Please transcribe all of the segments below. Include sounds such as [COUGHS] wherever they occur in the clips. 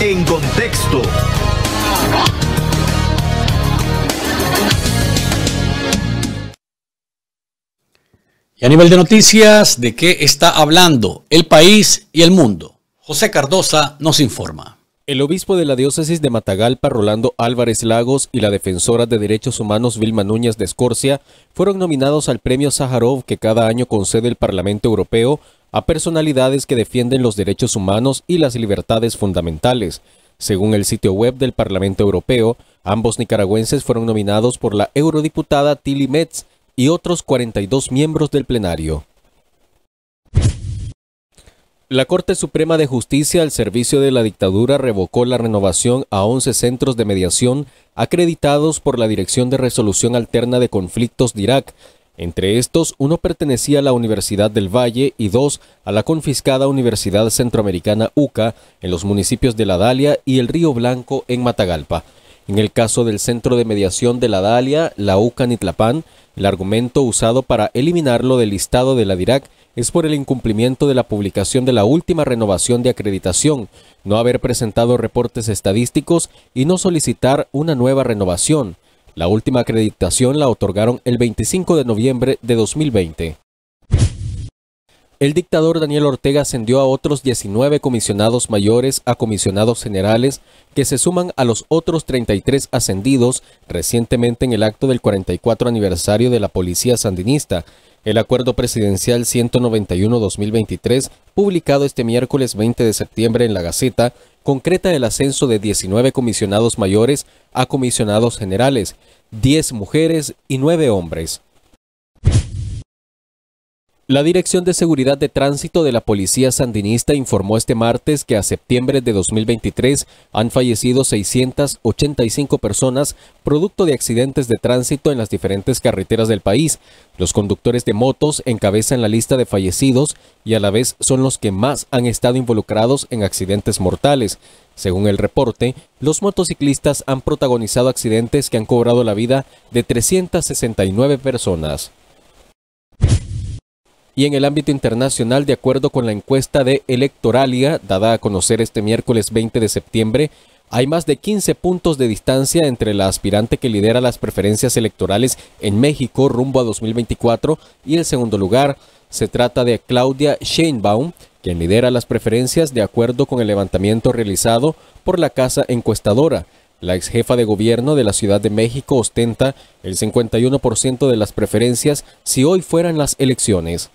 En contexto. Y a nivel de noticias, ¿de qué está hablando el país y el mundo? José Cardosa nos informa. El obispo de la diócesis de Matagalpa, Rolando Álvarez Lagos, y la defensora de derechos humanos Vilma Núñez de Escorcia fueron nominados al premio Sájarov que cada año concede el Parlamento Europeo a personalidades que defienden los derechos humanos y las libertades fundamentales. Según el sitio web del Parlamento Europeo, ambos nicaragüenses fueron nominados por la eurodiputada Tilly Metz y otros 42 miembros del plenario. La Corte Suprema de Justicia al servicio de la dictadura revocó la renovación a 11 centros de mediación acreditados por la Dirección de Resolución Alterna de Conflictos de Irak entre estos, uno pertenecía a la Universidad del Valle y dos a la confiscada Universidad Centroamericana UCA en los municipios de La Dalia y el Río Blanco en Matagalpa. En el caso del Centro de Mediación de La Dalia, la UCA Nitlapán, el argumento usado para eliminarlo del listado de la DIRAC es por el incumplimiento de la publicación de la última renovación de acreditación, no haber presentado reportes estadísticos y no solicitar una nueva renovación. La última acreditación la otorgaron el 25 de noviembre de 2020. El dictador Daniel Ortega ascendió a otros 19 comisionados mayores a comisionados generales que se suman a los otros 33 ascendidos recientemente en el acto del 44 aniversario de la Policía Sandinista. El Acuerdo Presidencial 191-2023, publicado este miércoles 20 de septiembre en la Gaceta, concreta el ascenso de 19 comisionados mayores a comisionados generales, 10 mujeres y 9 hombres. La Dirección de Seguridad de Tránsito de la Policía Sandinista informó este martes que a septiembre de 2023 han fallecido 685 personas producto de accidentes de tránsito en las diferentes carreteras del país. Los conductores de motos encabezan la lista de fallecidos y a la vez son los que más han estado involucrados en accidentes mortales. Según el reporte, los motociclistas han protagonizado accidentes que han cobrado la vida de 369 personas. Y en el ámbito internacional, de acuerdo con la encuesta de Electoralia, dada a conocer este miércoles 20 de septiembre, hay más de 15 puntos de distancia entre la aspirante que lidera las preferencias electorales en México rumbo a 2024 y el segundo lugar. Se trata de Claudia Sheinbaum, quien lidera las preferencias de acuerdo con el levantamiento realizado por la casa encuestadora. La ex jefa de gobierno de la Ciudad de México ostenta el 51% de las preferencias si hoy fueran las elecciones.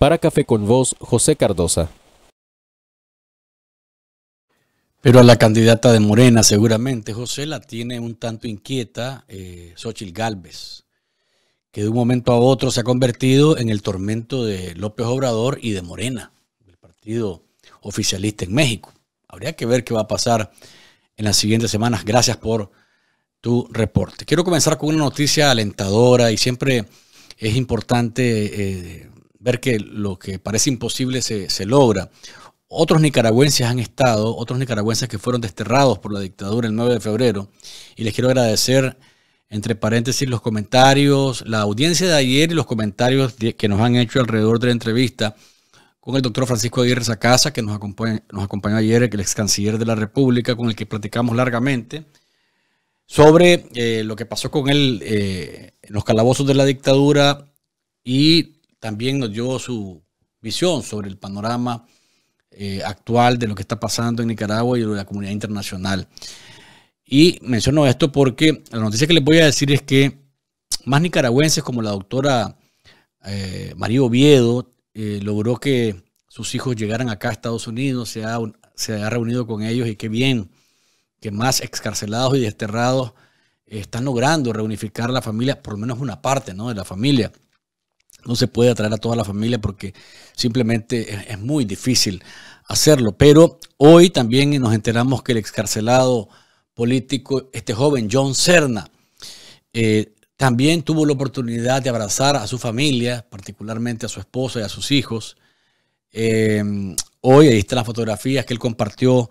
Para Café con Voz, José Cardosa. Pero a la candidata de Morena, seguramente, José, la tiene un tanto inquieta eh, Xochitl Galvez, que de un momento a otro se ha convertido en el tormento de López Obrador y de Morena, el partido oficialista en México. Habría que ver qué va a pasar en las siguientes semanas. Gracias por tu reporte. Quiero comenzar con una noticia alentadora y siempre es importante eh, ver que lo que parece imposible se, logra. Otros nicaragüenses han estado, otros nicaragüenses que fueron desterrados por la dictadura el 9 de febrero. Y les quiero agradecer, entre paréntesis, los comentarios, la audiencia de ayer y los comentarios que nos han hecho alrededor de la entrevista con el doctor Francisco Aguirre Sacasa, que nos, acompañó ayer, el ex canciller de la República, con el que platicamos largamente sobre eh, lo que pasó con él eh, en los calabozos de la dictadura y también nos dio su visión sobre el panorama eh, actual de lo que está pasando en Nicaragua y de la comunidad internacional. Y menciono esto porque la noticia que les voy a decir es que más nicaragüenses como la doctora eh, María Oviedo eh, logró que sus hijos llegaran acá a Estados Unidos, se ha, reunido con ellos y qué bien que más excarcelados y desterrados están logrando reunificar la familia, por lo menos una parte ¿no? de la familia. No se puede atraer a toda la familia porque simplemente es muy difícil hacerlo. Pero hoy también nos enteramos que el excarcelado político, este joven John Cerna, eh, también tuvo la oportunidad de abrazar a su familia, particularmente a su esposa y a sus hijos. Eh, hoy ahí están las fotografías que él compartió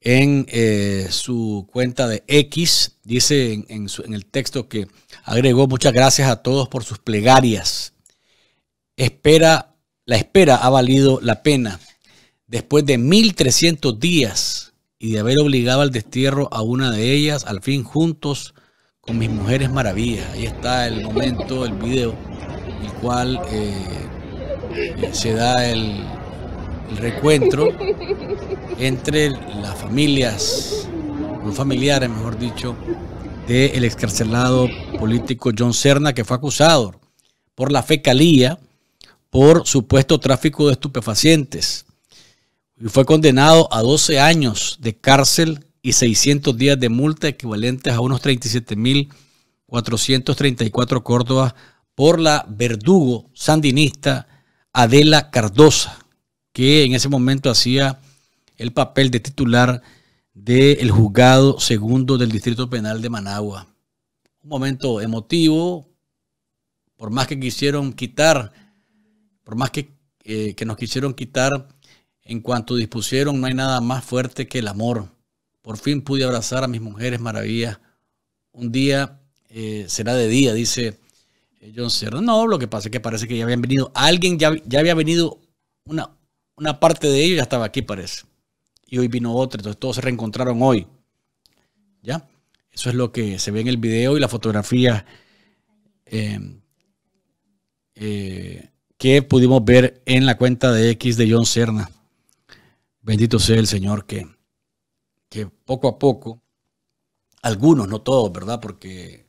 en eh, su cuenta de X. Dice en el texto que agregó muchas gracias a todos por sus plegarias espera, la espera ha valido la pena. Después de 1300 días y de haber obligado al destierro a una de ellas, al fin juntos con mis mujeres maravillas. Ahí está el momento, el video, en el cual eh, eh, se da el, recuentro entre las familias, los familiares, mejor dicho, del excarcelado político John Cerna, que fue acusado por la fecalía por supuesto tráfico de estupefacientes y fue condenado a 12 años de cárcel y 600 días de multa equivalentes a unos 37.434 córdobas por la verdugo sandinista Adela Cardosa, que en ese momento hacía el papel de titular del juzgado segundo del Distrito Penal de Managua. Un momento emotivo, por más que quisieron quitar por más eh, que, nos quisieron quitar, en cuanto dispusieron, no hay nada más fuerte que el amor. Por fin pude abrazar a mis mujeres maravillas. Un día eh, será de día, dice eh, John Cierra. No, lo que pasa es que parece que ya habían venido, alguien ya, había venido, una, una parte de ellos ya estaba aquí, parece. Y hoy vino otra, entonces todos se reencontraron hoy. ¿Ya? Eso es lo que se ve en el video y la fotografía. eh, que pudimos ver en la cuenta de X de John Cerna. Bendito sea el Señor que, que poco a poco, algunos, no todos, ¿verdad? Porque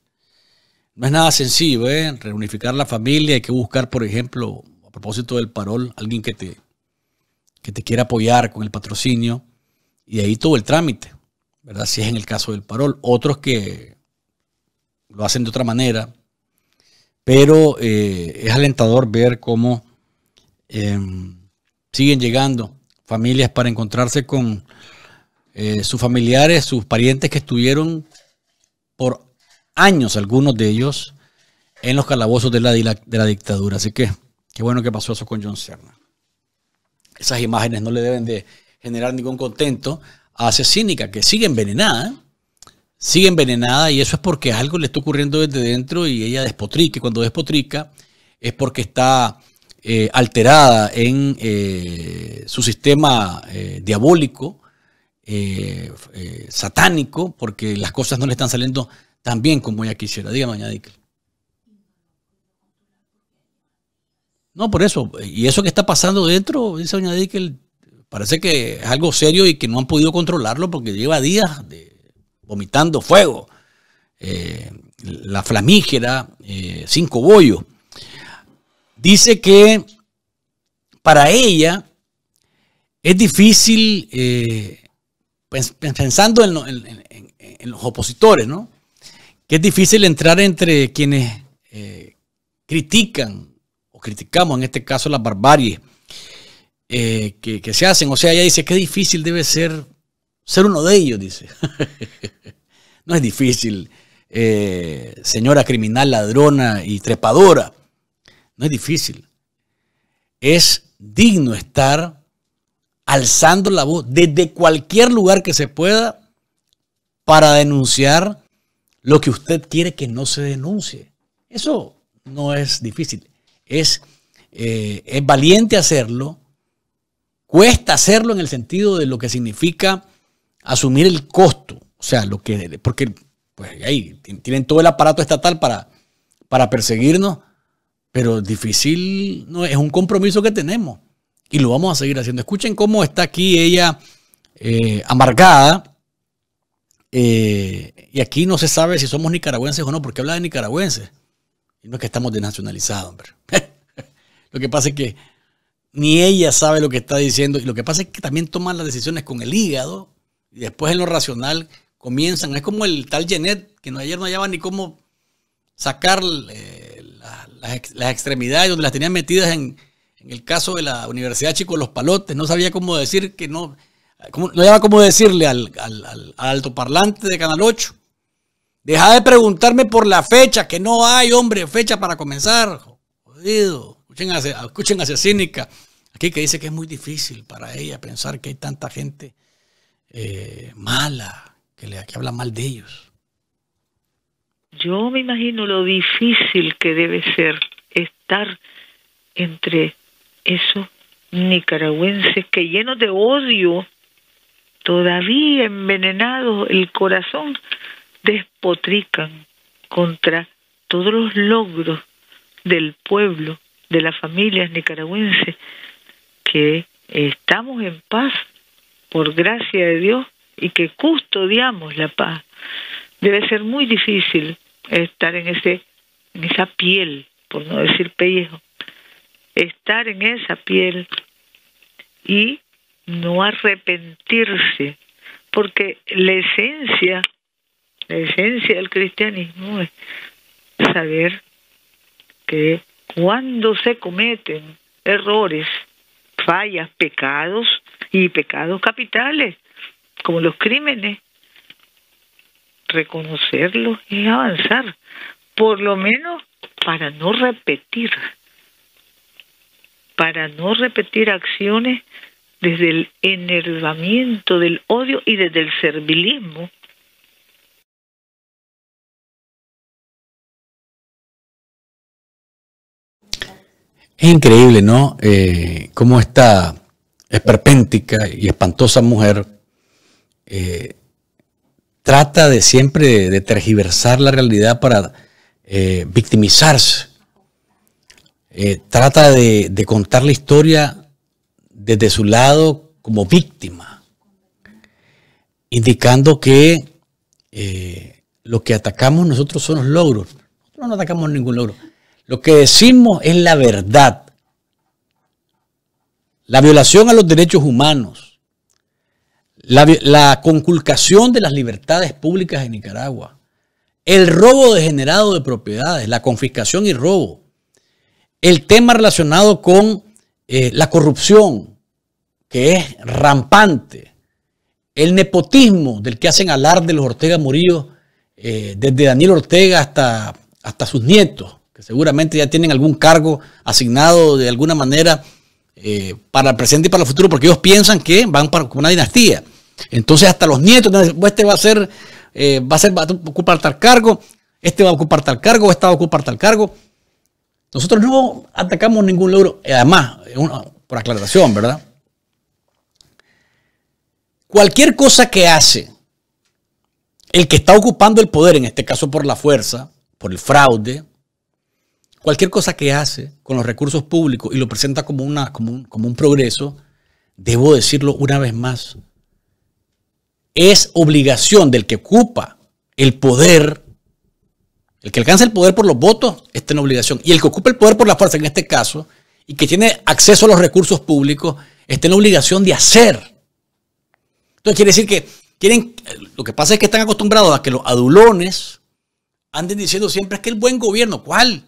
no es nada sencillo, ¿eh? Reunificar la familia, hay que buscar, por ejemplo, a propósito del parol, alguien que te, que te quiera apoyar con el patrocinio y ahí todo el trámite, ¿verdad? Si es en el caso del parol. Otros que lo hacen de otra manera, pero eh, es alentador ver cómo em, siguen llegando familias para encontrarse con eh, sus familiares, sus parientes que estuvieron por años, algunos de ellos, en los calabozos de la, dictadura. Así que qué bueno que pasó eso con John Serna. Esas imágenes no le deben de generar ningún contento a cínica que sigue envenenada sigue envenenada y eso es porque algo le está ocurriendo desde dentro y ella despotrique, cuando despotrica es porque está eh, alterada en eh, su sistema eh, diabólico, satánico, porque las cosas no le están saliendo tan bien como ella quisiera. Dígame, Dickel. No, por eso. Y eso que está pasando dentro, dice doña Dickel, parece que es algo serio y que no han podido controlarlo porque lleva días de, vomitando fuego, eh, la flamígera, eh, cinco bollos. Dice que para ella es difícil, eh, pensando en, los opositores, ¿no? Que es difícil entrar entre quienes critican o criticamos en este caso las barbaries que, que se hacen. O sea, ella dice que difícil debe ser ser uno de ellos, dice. [LAUGHS] no es difícil, eh, señora criminal, ladrona y trepadora. No es difícil. Es digno estar alzando la voz desde cualquier lugar que se pueda para denunciar lo que usted quiere que no se denuncie. Eso no es difícil. Es, eh, es valiente hacerlo. Cuesta hacerlo en el sentido de lo que significa asumir el costo, o sea, lo que, porque pues, ahí tienen todo el aparato estatal para, para perseguirnos, pero difícil, no, es un compromiso que tenemos y lo vamos a seguir haciendo. Escuchen cómo está aquí ella eh, amargada. Eh, y aquí no se sabe si somos nicaragüenses o no, porque habla de nicaragüenses. Y no es que estamos desnacionalizados. [LAUGHS] lo que pasa es que ni ella sabe lo que está diciendo. Y lo que pasa es que también toman las decisiones con el hígado y después en lo racional comienzan. Es como el tal Genet, que no, ayer no hallaba ni cómo sacar eh, las, extremidades donde las tenía metidas en, el caso de la Universidad Chico Los Palotes. No sabía cómo decir que no. no cómo decirle al, al, al, altoparlante de Canal 8. Deja de preguntarme por la fecha, que no hay, hombre, fecha para comenzar. Jodido. Escuchen hacia escuchen Cínica, aquí que dice que es muy difícil para ella pensar que hay tanta gente eh, mala, que, le, que habla mal de ellos? Yo me imagino lo difícil que debe ser estar entre esos nicaragüenses que llenos de odio, todavía envenenados el corazón, despotrican contra todos los logros del pueblo, de las familias nicaragüenses, que estamos en paz, por gracia de Dios y que custodiamos la paz. Debe ser muy difícil estar en ese en esa piel, por no decir pellejo, estar en esa piel y no arrepentirse, porque la esencia, la esencia del cristianismo es saber que cuando se cometen errores, fallas, pecados, y pecados capitales, como los crímenes. Reconocerlos y avanzar, por lo menos para no repetir, para no repetir acciones desde el enervamiento del odio y desde el servilismo. Es increíble, ¿no? Eh, cómo está esperpéntica y espantosa mujer eh, trata de siempre de, tergiversar la realidad para eh, victimizarse. Eh, trata de, de, contar la historia desde su lado como víctima, indicando que lo que atacamos nosotros son los logros. Nosotros no atacamos ningún logro. Lo que decimos es la verdad la violación a los derechos humanos, la, conculcación de las libertades públicas en Nicaragua, el robo degenerado de propiedades, la confiscación y robo, el tema relacionado con eh, la corrupción, que es rampante, el nepotismo del que hacen alarde los Ortega Murillo, eh, desde Daniel Ortega hasta, hasta sus nietos, que seguramente ya tienen algún cargo asignado de alguna manera eh, para el presente y para el futuro, porque ellos piensan que van para una dinastía. Entonces hasta los nietos, pues, este eh, va a ser, va a ser, ocupar tal cargo, este va a ocupar tal cargo, esta va a ocupar tal cargo. Nosotros no atacamos ningún logro, además, por aclaración, ¿verdad? Cualquier cosa que hace el que está ocupando el poder, en este caso por la fuerza, por el fraude, cualquier cosa que hace con los recursos públicos y lo presenta como, una, como, un, progreso, debo decirlo una vez más, es obligación del que ocupa el poder, el que alcanza el poder por los votos, está en obligación. Y el que ocupa el poder por la fuerza, en este caso, y que tiene acceso a los recursos públicos, está en obligación de hacer. Entonces quiere decir que lo que pasa es que están acostumbrados a que los adulones anden diciendo siempre es que el buen gobierno, ¿cuál?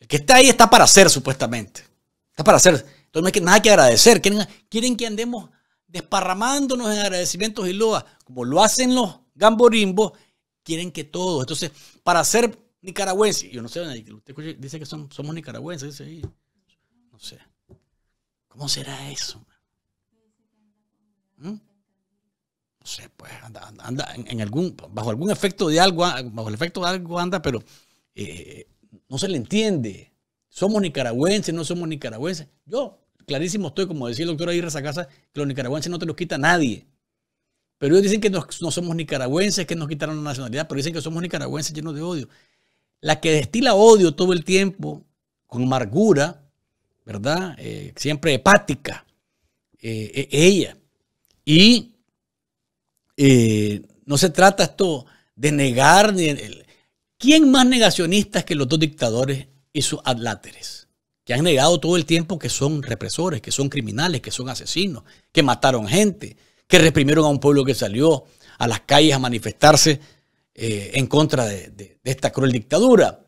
El que está ahí está para hacer, supuestamente. Está para hacer. Entonces no hay que, nada que agradecer. Quieren, quieren que andemos desparramándonos en agradecimientos y loas, como lo hacen los gamborimbos, quieren que todos. Entonces, para ser nicaragüenses. yo no sé, usted dice que somos nicaragüenses, dice ahí. No sé. ¿Cómo será eso? ¿Mm? No sé, pues anda, anda, en, bajo algún efecto de algo, bajo el efecto de algo anda, pero eh, no se le entiende. Somos nicaragüenses, no somos nicaragüenses. Yo, clarísimo estoy, como decía el doctor Aguirre Sacasa, que los nicaragüenses no te los quita nadie. Pero ellos dicen que no, somos nicaragüenses, que nos quitaron la nacionalidad, pero dicen que somos nicaragüenses llenos de odio. La que destila odio todo el tiempo, con amargura, ¿verdad? Eh, siempre hepática, eh, e, ella. Y eh, no se trata esto de negar ni ¿Quién más negacionistas que los dos dictadores y sus adláteres? Que han negado todo el tiempo que son represores, que son criminales, que son asesinos, que mataron gente, que reprimieron a un pueblo que salió a las calles a manifestarse eh, en contra de, esta cruel dictadura.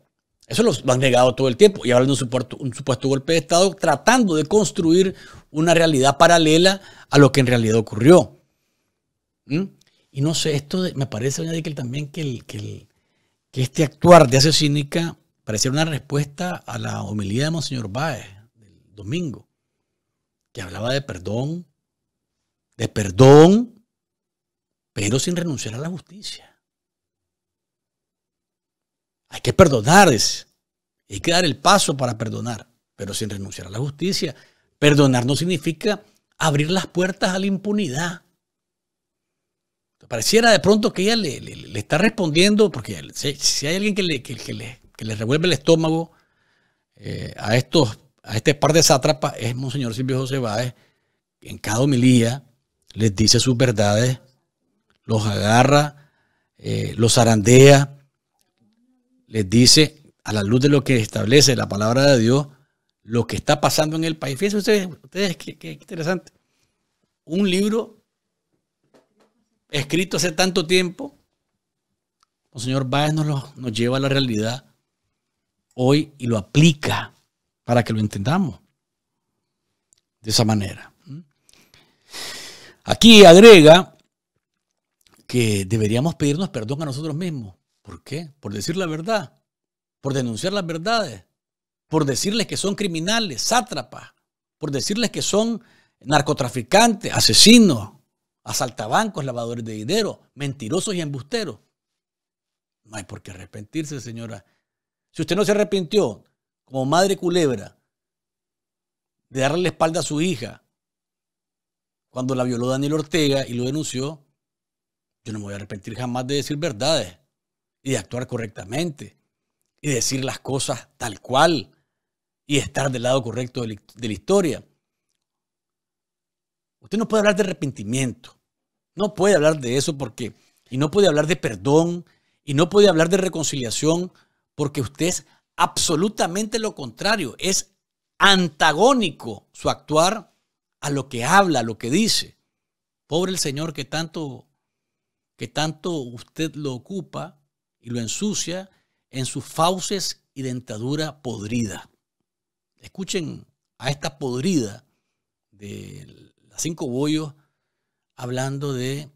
Eso lo, han negado todo el tiempo. Y hablando de un supuesto, golpe de Estado tratando de construir una realidad paralela a lo que en realidad ocurrió. ¿Mm? Y no sé, esto me parece, doña que también que el que este actuar de asesínica Cínica una respuesta a la homilía de Monseñor Báez del domingo, que hablaba de perdón, de perdón, pero sin renunciar a la justicia. Hay que perdonar, hay que dar el paso para perdonar, pero sin renunciar a la justicia. Perdonar no significa abrir las puertas a la impunidad. Pareciera de pronto que ella le, está respondiendo, porque si, hay alguien que le, que, le, revuelve el estómago eh, a, estos, a este par de sátrapas es Monseñor Silvio José Báez, en cada homilía les dice sus verdades, los agarra, eh, los zarandea, les dice a la luz de lo que establece la palabra de Dios, lo que está pasando en el país. Fíjense ustedes, ustedes qué interesante. Un libro escrito hace tanto tiempo, el señor Báez nos, nos lleva a la realidad hoy y lo aplica para que lo entendamos de esa manera. Aquí agrega que deberíamos pedirnos perdón a nosotros mismos. ¿Por qué? Por decir la verdad, por denunciar las verdades, por decirles que son criminales, sátrapas, por decirles que son narcotraficantes, asesinos, asaltabancos, lavadores de dinero, mentirosos y embusteros. No hay por qué arrepentirse, señora. Si usted no se arrepintió como madre culebra de darle la espalda a su hija cuando la violó Daniel Ortega y lo denunció, yo no me voy a arrepentir jamás de decir verdades y de actuar correctamente y decir las cosas tal cual y estar del lado correcto de la historia. Usted no puede hablar de arrepentimiento. No puede hablar de eso porque... Y no puede hablar de perdón. Y no puede hablar de reconciliación porque usted es absolutamente lo contrario. Es antagónico su actuar a lo que habla, a lo que dice. Pobre el Señor que tanto, que tanto usted lo ocupa y lo ensucia en sus fauces y dentadura podrida. Escuchen a esta podrida del cinco bollos hablando de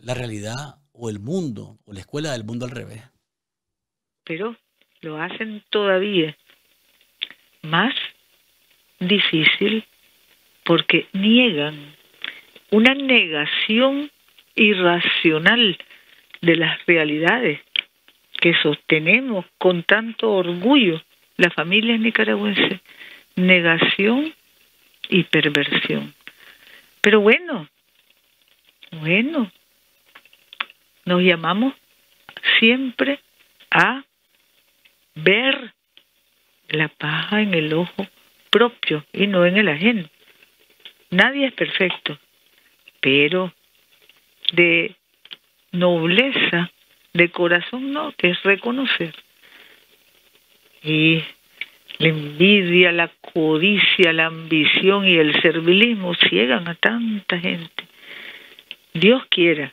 la realidad o el mundo o la escuela del mundo al revés. Pero lo hacen todavía más difícil porque niegan una negación irracional de las realidades que sostenemos con tanto orgullo las familias nicaragüenses, negación y perversión. Pero bueno, bueno, nos llamamos siempre a ver la paja en el ojo propio y no en el ajeno. Nadie es perfecto, pero de nobleza de corazón no, que es reconocer. Y la envidia, la codicia, la ambición y el servilismo ciegan a tanta gente. Dios quiera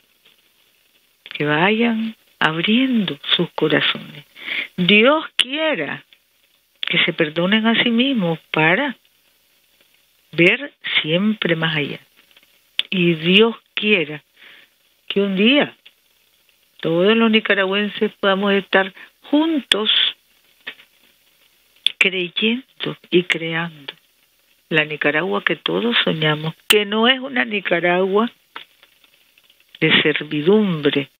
que vayan abriendo sus corazones. Dios quiera que se perdonen a sí mismos para ver siempre más allá. Y Dios quiera que un día todos los nicaragüenses podamos estar juntos creyendo y creando la Nicaragua que todos soñamos, que no es una Nicaragua de servidumbre.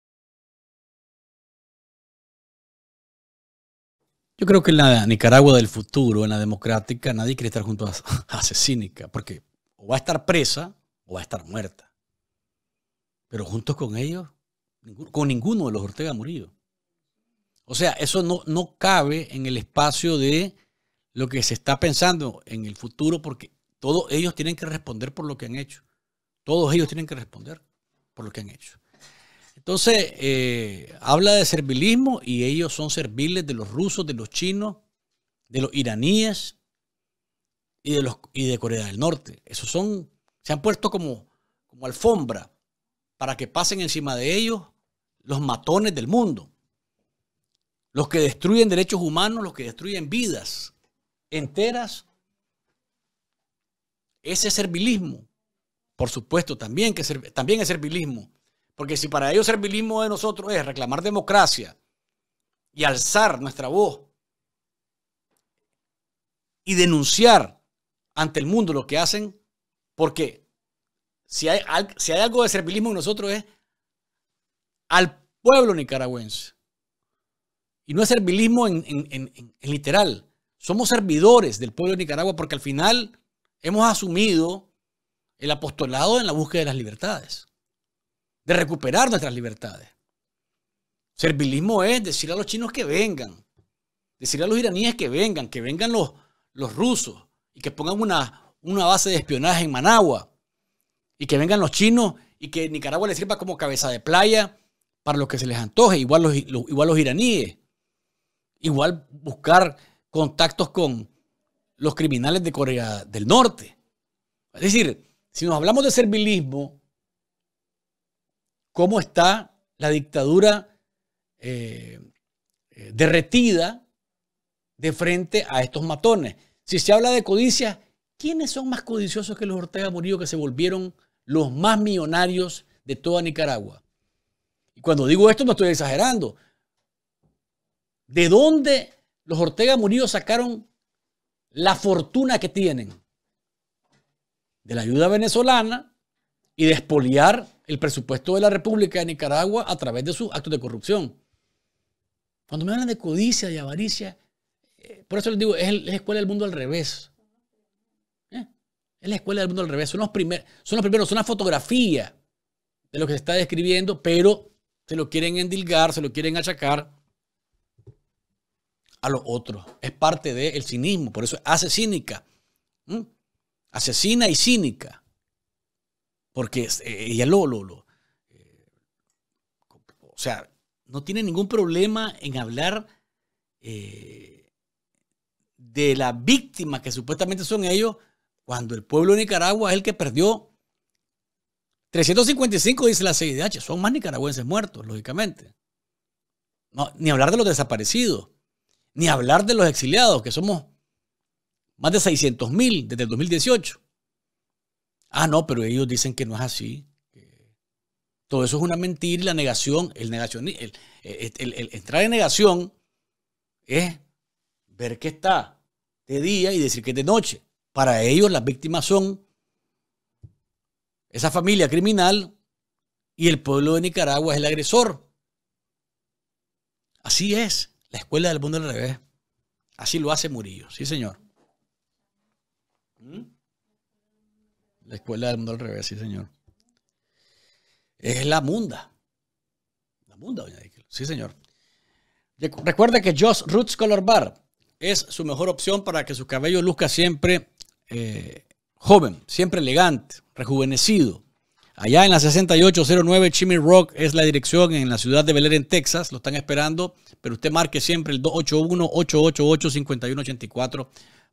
Yo creo que en la Nicaragua del futuro, en la democrática, nadie quiere estar junto a asesínica, [LAUGHS] porque o va a estar presa o va a estar muerta. Pero juntos con ellos, con ninguno de los Ortega murido O sea, eso no, no cabe en el espacio de lo que se está pensando en el futuro, porque todos ellos tienen que responder por lo que han hecho. Todos ellos tienen que responder por lo que han hecho. Entonces, eh, habla de servilismo y ellos son serviles de los rusos, de los chinos, de los iraníes y de, los, y de Corea del Norte. Esos son, se han puesto como, como alfombra para que pasen encima de ellos los matones del mundo. Los que destruyen derechos humanos, los que destruyen vidas, enteras. Ese servilismo. Por supuesto, también, que también es servilismo. Porque si para ellos servilismo de nosotros es reclamar democracia y alzar nuestra voz y denunciar ante el mundo lo que hacen, porque si hay, si hay algo de servilismo en nosotros es al pueblo nicaragüense. Y no es servilismo en, en, en literal, somos servidores del pueblo de Nicaragua porque al final hemos asumido el apostolado en la búsqueda de las libertades, de recuperar nuestras libertades. Servilismo es decir a los chinos que vengan, decir a los iraníes que vengan, que vengan los, los rusos y que pongan una, una base de espionaje en Managua y que vengan los chinos y que Nicaragua les sirva como cabeza de playa para lo que se les antoje, igual igual los iraníes, igual buscar contactos con los criminales de Corea del Norte. Es decir, si nos hablamos de servilismo, ¿cómo está la dictadura eh, eh, derretida de frente a estos matones? Si se habla de codicia, ¿quiénes son más codiciosos que los Ortega Murillo que se volvieron los más millonarios de toda Nicaragua? Y cuando digo esto no estoy exagerando. ¿De dónde los Ortega Murillo sacaron la fortuna que tienen de la ayuda venezolana y de expoliar el presupuesto de la República de Nicaragua a través de sus actos de corrupción. Cuando me hablan de codicia y avaricia, eh, por eso les digo, es, la escuela del mundo al revés. Eh, es la escuela del mundo al revés. Son los, son los primeros, son una fotografía de lo que se está describiendo, pero se lo quieren endilgar, se lo quieren achacar a los otros. Es parte del cinismo, por eso hace cínica ¿Mm? Asesina y cínica. Porque ella eh, lo, lo, lo eh, o sea, no tiene ningún problema en hablar eh, de la víctima que supuestamente son ellos, cuando el pueblo de Nicaragua es el que perdió 355, dice la CIDH, son más nicaragüenses muertos, lógicamente. ni hablar de los desaparecidos. Ni hablar de los exiliados, que somos más de 600 mil desde el 2018. Ah, no, pero ellos dicen que no es así. Todo eso es una mentira y la negación, el, el, el entrar en negación es ver que está de día y decir que es de noche. Para ellos las víctimas son esa familia criminal y el pueblo de Nicaragua es el agresor. Así es. La escuela del mundo al revés. Así lo hace Murillo, sí señor. ¿Mm? La escuela del mundo al revés, sí señor. Es la munda. La munda, doña Sí señor. Recuerde que Joss Roots Color Bar es su mejor opción para que su cabello luzca siempre eh, joven, siempre elegante, rejuvenecido. Allá en la 6809 Chimney Rock es la dirección en la ciudad de Bel en Texas. Lo están esperando pero usted marque siempre el 281-888-5184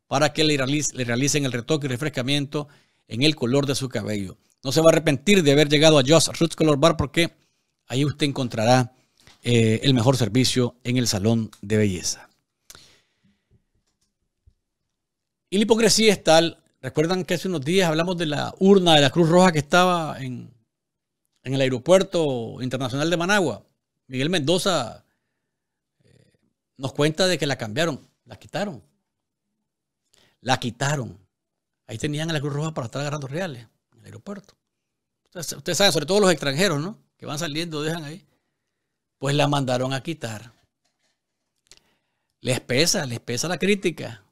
para que le, le realicen el retoque y refrescamiento en el color de su cabello. No se va a arrepentir de haber llegado a Just Roots Color Bar porque ahí usted encontrará eh, el mejor servicio en el salón de belleza. Y la hipocresía es tal, recuerdan que hace unos días hablamos de la urna de la Cruz Roja que estaba en, en el aeropuerto internacional de Managua. Miguel Mendoza nos cuenta de que la cambiaron, la quitaron. La quitaron. Ahí tenían a la Cruz Roja para estar agarrando reales en el aeropuerto. Ustedes, ustedes saben, sobre todo los extranjeros, ¿no? Que van saliendo, dejan ahí. Pues la mandaron a quitar. Les pesa, les pesa la crítica.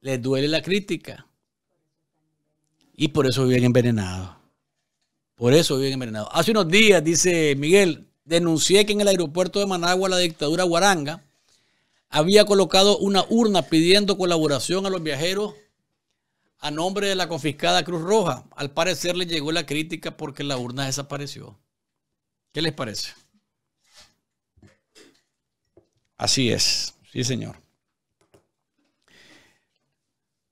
Les duele la crítica. Y por eso viven envenenados. Por eso viven envenenados. Hace unos días, dice Miguel, denuncié que en el aeropuerto de Managua la dictadura guaranga había colocado una urna pidiendo colaboración a los viajeros a nombre de la confiscada Cruz Roja. Al parecer le llegó la crítica porque la urna desapareció. ¿Qué les parece? Así es, sí señor.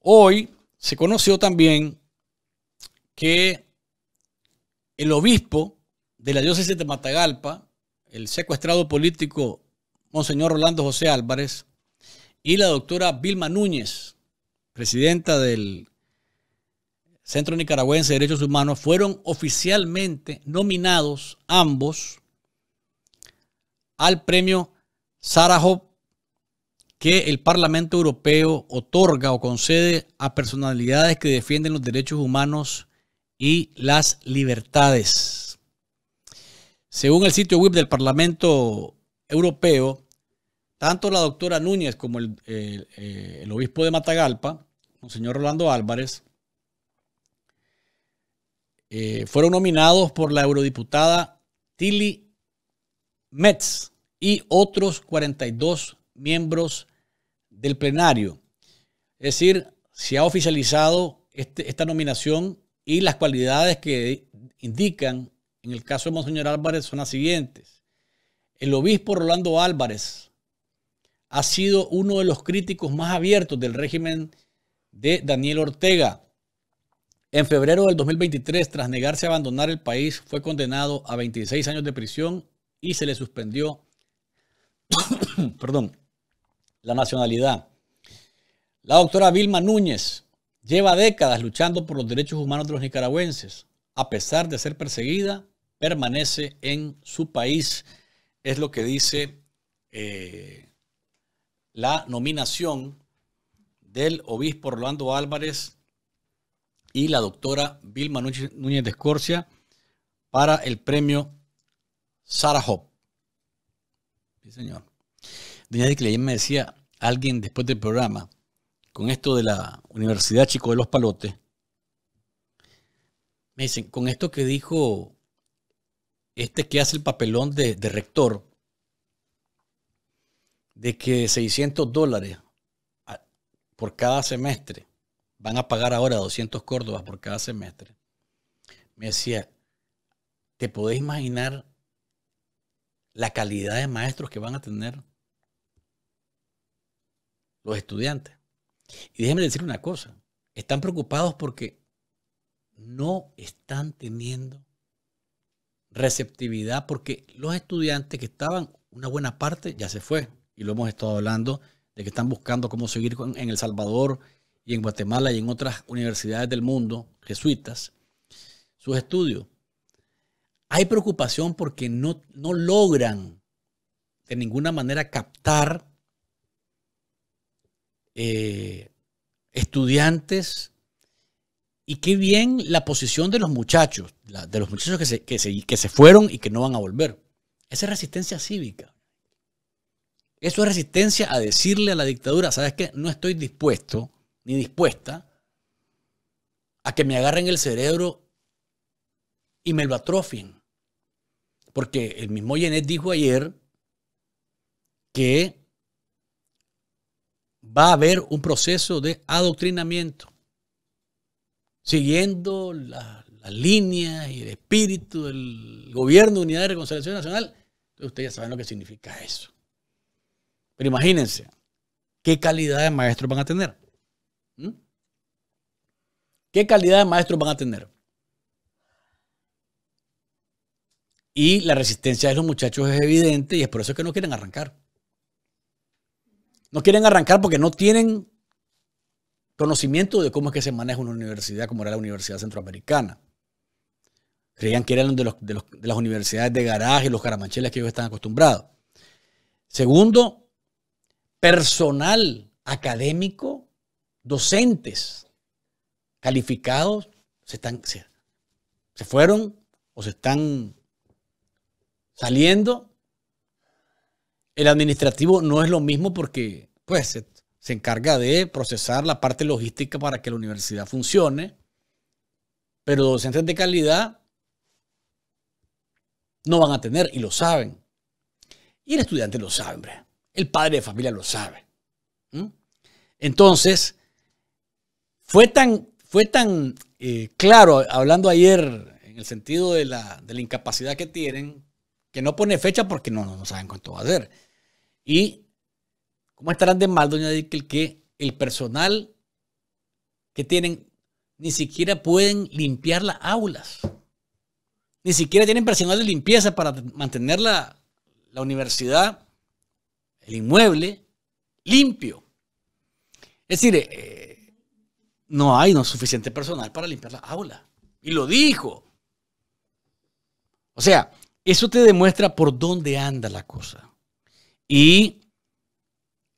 Hoy se conoció también que el obispo de la diócesis de Matagalpa, el secuestrado político Monseñor Rolando José Álvarez y la doctora Vilma Núñez, presidenta del Centro Nicaragüense de Derechos Humanos, fueron oficialmente nominados ambos al premio Sarajov, que el Parlamento Europeo otorga o concede a personalidades que defienden los derechos humanos y las libertades. Según el sitio web del Parlamento Europeo, tanto la doctora Núñez como el, eh, obispo de Matagalpa, señor Rolando Álvarez, eh, fueron nominados por la eurodiputada Tilly Metz y otros 42 miembros del plenario. Es decir, se ha oficializado este, esta nominación y las cualidades que indican en el caso de Monseñor Álvarez, son las siguientes. El obispo Rolando Álvarez ha sido uno de los críticos más abiertos del régimen de Daniel Ortega. En febrero del 2023, tras negarse a abandonar el país, fue condenado a 26 años de prisión y se le suspendió [COUGHS] la nacionalidad. La doctora Vilma Núñez lleva décadas luchando por los derechos humanos de los nicaragüenses. A pesar de ser perseguida, permanece en su país. Es lo que dice eh, la nominación del obispo Orlando Álvarez y la doctora Vilma Núñez de Escorcia para el premio Sarah Hop. Sí, señor. Doña ayer me decía alguien después del programa, con esto de la Universidad Chico de los Palotes, me dicen, con esto que dijo este que hace el papelón de, rector, de que 600 dólares por cada semestre, van a pagar ahora 200 córdobas por cada semestre, me decía, ¿te podés imaginar la calidad de maestros que van a tener los estudiantes? Y déjenme decir una cosa, están preocupados porque no están teniendo receptividad, porque los estudiantes que estaban, una buena parte ya se fue, y lo hemos estado hablando, de que están buscando cómo seguir en El Salvador y en Guatemala y en otras universidades del mundo, jesuitas, sus estudios. Hay preocupación porque no, no logran de ninguna manera captar eh, estudiantes y qué bien la posición de los muchachos, de los muchachos que se, que, se, que se fueron y que no van a volver. Esa es resistencia cívica. Eso es resistencia a decirle a la dictadura, ¿sabes qué? No estoy dispuesto ni dispuesta a que me agarren el cerebro y me lo atrofien. Porque el mismo Yenet dijo ayer que va a haber un proceso de adoctrinamiento siguiendo las la línea y el espíritu del gobierno de unidad de reconciliación nacional, ustedes ya saben lo que significa eso. Pero imagínense, ¿qué calidad de maestros van a tener? ¿Mm? ¿Qué calidad de maestros van a tener? Y la resistencia de los muchachos es evidente y es por eso que no quieren arrancar. No quieren arrancar porque no tienen conocimiento de cómo es que se maneja una universidad como era la Universidad Centroamericana. Creían que eran de, de, las universidades de garaje, los caramancheles que ellos están acostumbrados. Segundo, personal académico, docentes calificados se, están, se, fueron o se están saliendo. El administrativo no es lo mismo porque, pues, se, se encarga de procesar la parte logística para que la universidad funcione, pero docentes de calidad no van a tener y lo saben. Y el estudiante lo sabe, El padre de familia lo sabe. Entonces, fue tan, fue tan eh, claro, hablando ayer en el sentido de la, incapacidad que tienen, que no pone fecha porque no, no saben cuánto va a ser. Y ¿Cómo estarán de mal, doña Dickel, que el personal que tienen ni siquiera pueden limpiar las aulas? Ni siquiera tienen personal de limpieza para mantener la, universidad, el inmueble, limpio. Es decir, eh, no hay no suficiente personal para limpiar las aulas. Y lo dijo. O sea, eso te demuestra por dónde anda la cosa. Y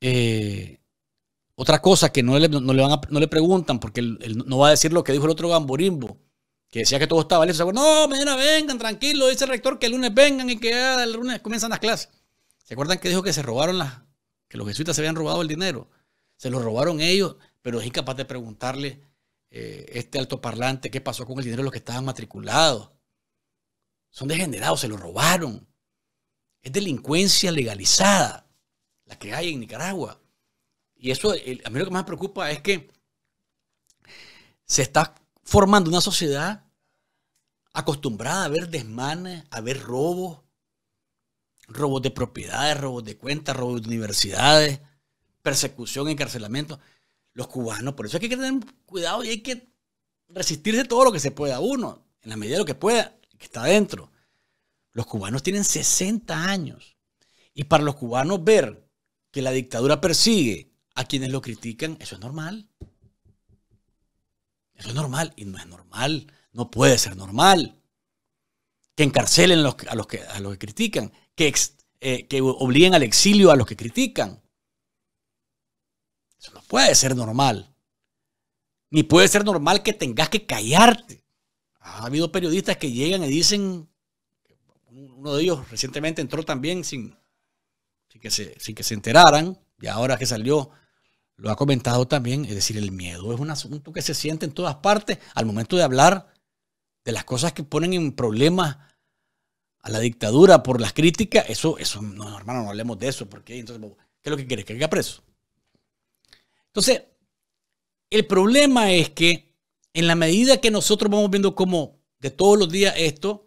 eh, otra cosa que no le, van no le preguntan, porque él, no va a decir lo que dijo el otro gamborimbo, que decía que todo estaba listo. No, mañana vengan, tranquilo, dice el rector que el lunes vengan y que el lunes comienzan las clases. ¿Se acuerdan que dijo que se robaron las, que los jesuitas se habían robado el dinero? Se lo robaron ellos, pero es incapaz de preguntarle eh, este altoparlante qué pasó con el dinero de los que estaban matriculados. Son degenerados, se lo robaron. Es delincuencia legalizada la que hay en Nicaragua. Y eso, a mí lo que más me preocupa es que se está formando una sociedad acostumbrada a ver desmanes, a ver robos, robos de propiedades, robos de cuentas, robos de universidades, persecución, encarcelamiento. Los cubanos, por eso hay que tener cuidado y hay que resistirse todo lo que se pueda uno, en la medida de lo que pueda, que está adentro. Los cubanos tienen 60 años. Y para los cubanos ver que la dictadura persigue a quienes lo critican, eso es normal. Eso es normal y no es normal, no puede ser normal. Que encarcelen a los, que, a los que, critican, que, eh, que obliguen al exilio a los que critican. Eso no puede ser normal. Ni puede ser normal que tengas que callarte. Ha habido periodistas que llegan y dicen, uno de ellos recientemente entró también sin, sin que, se, enteraran, y ahora que salió, lo ha comentado también, es decir, el miedo es un asunto que se siente en todas partes al momento de hablar de las cosas que ponen en problemas a la dictadura por las críticas, eso, eso, no, hermano, no hablemos de eso, porque entonces, ¿qué es lo que quiere? Que venga preso. Entonces, el problema es que en la medida que nosotros vamos viendo como de todos los días esto,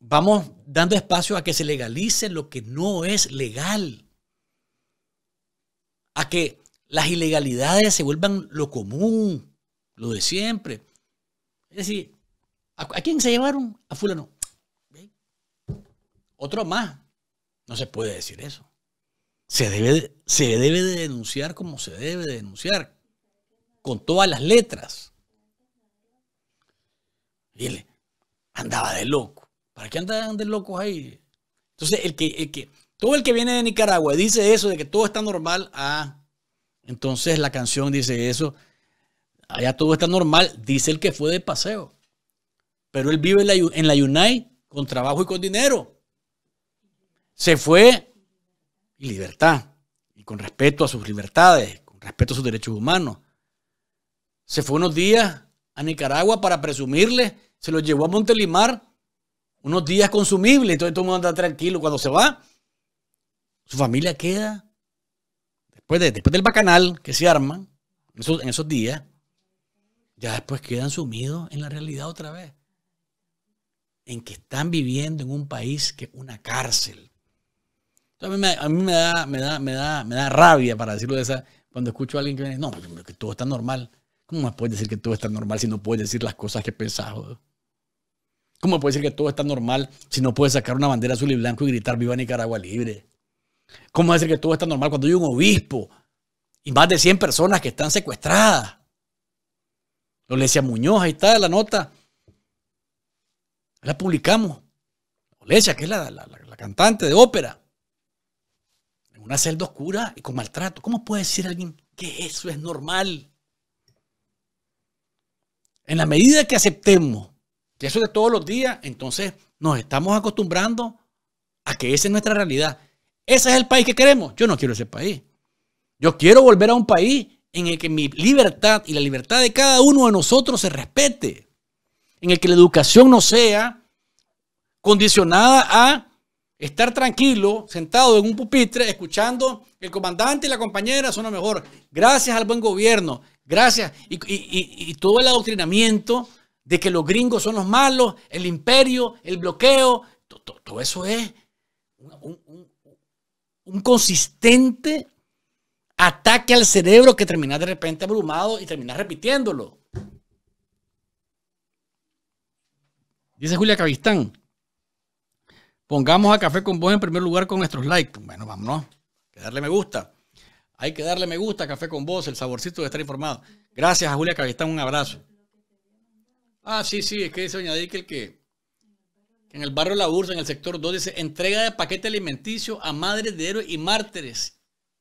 vamos dando espacio a que se legalice lo que no es legal, a que las ilegalidades se vuelvan lo común, lo de siempre. Es decir, ¿a, quién se llevaron? A fulano. Otro más. No se puede decir eso. Se debe, se debe de denunciar como se debe denunciar, con todas las letras. Dile, andaba de loco. ¿Para qué andan de locos ahí? Entonces, el que, todo el que viene de Nicaragua dice eso de que todo está normal, ah, entonces la canción dice eso, allá todo está normal, dice el que fue de paseo. Pero él vive en la, en la UNAI con trabajo y con dinero. Se fue y libertad, y con respeto a sus libertades, con respeto a sus derechos humanos. Se fue unos días a Nicaragua para presumirle, se lo llevó a Montelimar unos días consumibles, y todo el mundo anda tranquilo. Cuando se va, su familia queda, después, de, después del bacanal que se arma, en esos, días, ya después quedan sumidos en la realidad otra vez. En que están viviendo en un país que es una cárcel. a mí, me, da, me, da, rabia, para decirlo de esa, cuando escucho a alguien que dice no, que todo está normal. ¿Cómo me puedes decir que todo está normal si no puedes decir las cosas que pensás? pensado? ¿Cómo puede decir que todo está normal si no puede sacar una bandera azul y blanco y gritar viva Nicaragua libre? ¿Cómo puede decir que todo está normal cuando hay un obispo y más de 100 personas que están secuestradas? Lo Muñoz, ahí está la nota. La publicamos. Olesia, que es la, la, cantante de ópera. En una celda oscura y con maltrato. ¿Cómo puede decir alguien que eso es normal? En la medida que aceptemos que eso de todos los días, entonces nos estamos acostumbrando a que esa es nuestra realidad. Ese es el país que queremos. Yo no quiero ese país. Yo quiero volver a un país en el que mi libertad y la libertad de cada uno de nosotros se respete. En el que la educación no sea condicionada a estar tranquilo, sentado en un pupitre, escuchando el comandante y la compañera son lo mejor. Gracias al buen gobierno, gracias. y todo el adoctrinamiento de que los gringos son los malos, el imperio, el bloqueo, todo, eso es un, consistente ataque al cerebro que termina de repente abrumado y termina repitiéndolo. Dice Julia Cavistán, pongamos a Café con Vos en primer lugar con nuestros likes. Bueno, vámonos, que darle me gusta. Hay que darle me gusta a Café con Vos, el saborcito de estar informado. Gracias a Julia Cavistán, un abrazo. Ah, sí, sí, es que dice Doña el que, en el barrio La Ursa, en el sector 2, dice entrega de paquete alimenticio a madres de héroes y mártires.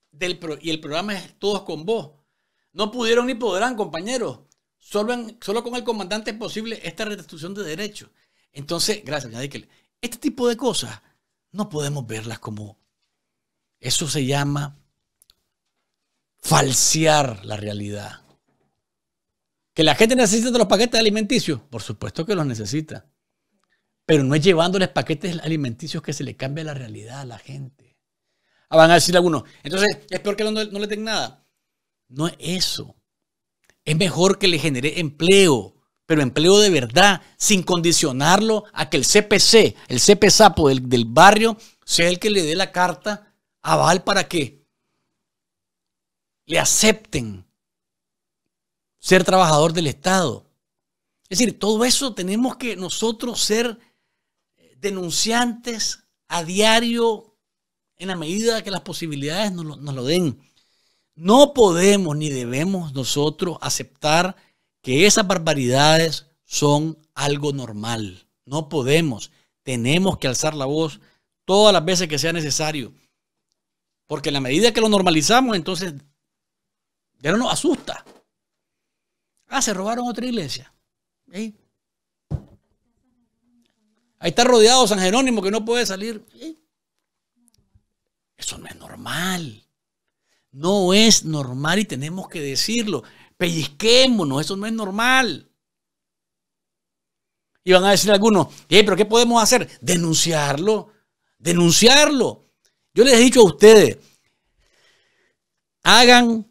Del y el programa es Todos con Vos. No pudieron ni podrán, compañeros. Solo, solo con el comandante es posible esta restitución de derechos. Entonces, gracias, Doña que Este tipo de cosas no podemos verlas como. Eso se llama falsear la realidad. ¿Que la gente necesita de los paquetes alimenticios? Por supuesto que los necesita. Pero no es llevándoles paquetes alimenticios que se le cambie la realidad a la gente. Ah, van a decir algunos, entonces es peor que no, le den nada. No es eso. Es mejor que le genere empleo, pero empleo de verdad, sin condicionarlo a que el CPC, el CPSAPO del, del barrio, sea el que le dé la carta aval para qué? le acepten ser trabajador del Estado. Es decir, todo eso tenemos que nosotros ser eh, denunciantes a diario en la medida que las posibilidades nos lo, den. No podemos ni debemos nosotros aceptar que esas barbaridades son algo normal. No podemos. Tenemos que alzar la voz todas las veces que sea necesario. Porque en la medida que lo normalizamos, entonces ya no nos asusta. Ah, se robaron otra iglesia. Ahí está rodeado San Jerónimo que no puede salir. Eso no es normal. No es normal y tenemos que decirlo. Pellizquémonos, eso no es normal. Y van a decir algunos, pero ¿qué podemos hacer? Denunciarlo, denunciarlo. Yo les he dicho a ustedes, hagan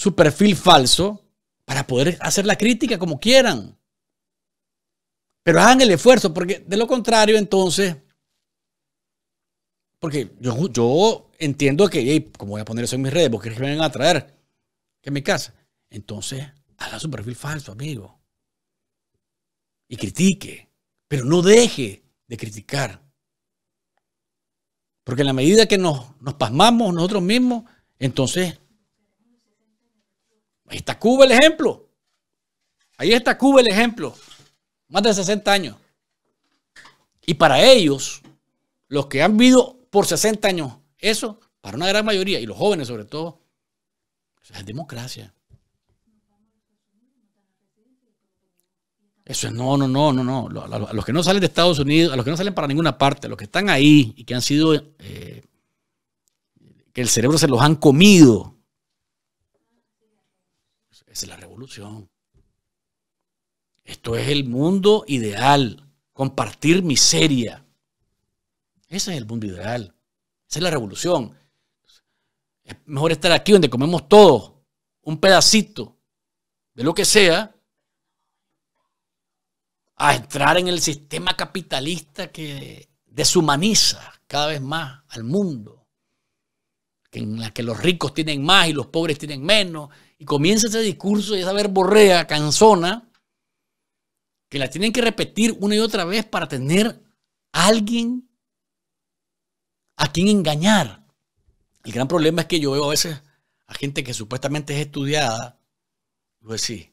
su perfil falso para poder hacer la crítica como quieran. Pero hagan el esfuerzo, porque de lo contrario, entonces, porque yo, yo entiendo que, como voy a poner eso en mis redes, porque me van a traer que mi casa. Entonces, haga su perfil falso, amigo. Y critique, pero no deje de criticar. Porque en la medida que nos, nos pasmamos nosotros mismos, entonces Ahí está Cuba el ejemplo. Ahí está Cuba el ejemplo. Más de 60 años. Y para ellos, los que han vivido por 60 años, eso, para una gran mayoría, y los jóvenes sobre todo, eso es democracia. Eso es no, no, no, no, no. A los que no salen de Estados Unidos, a los que no salen para ninguna parte, a los que están ahí y que han sido, eh, que el cerebro se los han comido es la revolución. Esto es el mundo ideal, compartir miseria. Ese es el mundo ideal. Esa es la revolución. Es mejor estar aquí donde comemos todo, un pedacito de lo que sea a entrar en el sistema capitalista que deshumaniza cada vez más al mundo, en la que los ricos tienen más y los pobres tienen menos, y comienza ese discurso y esa verborrea canzona que la tienen que repetir una y otra vez para tener a alguien a quien engañar. El gran problema es que yo veo a veces a gente que supuestamente es estudiada, pues sí,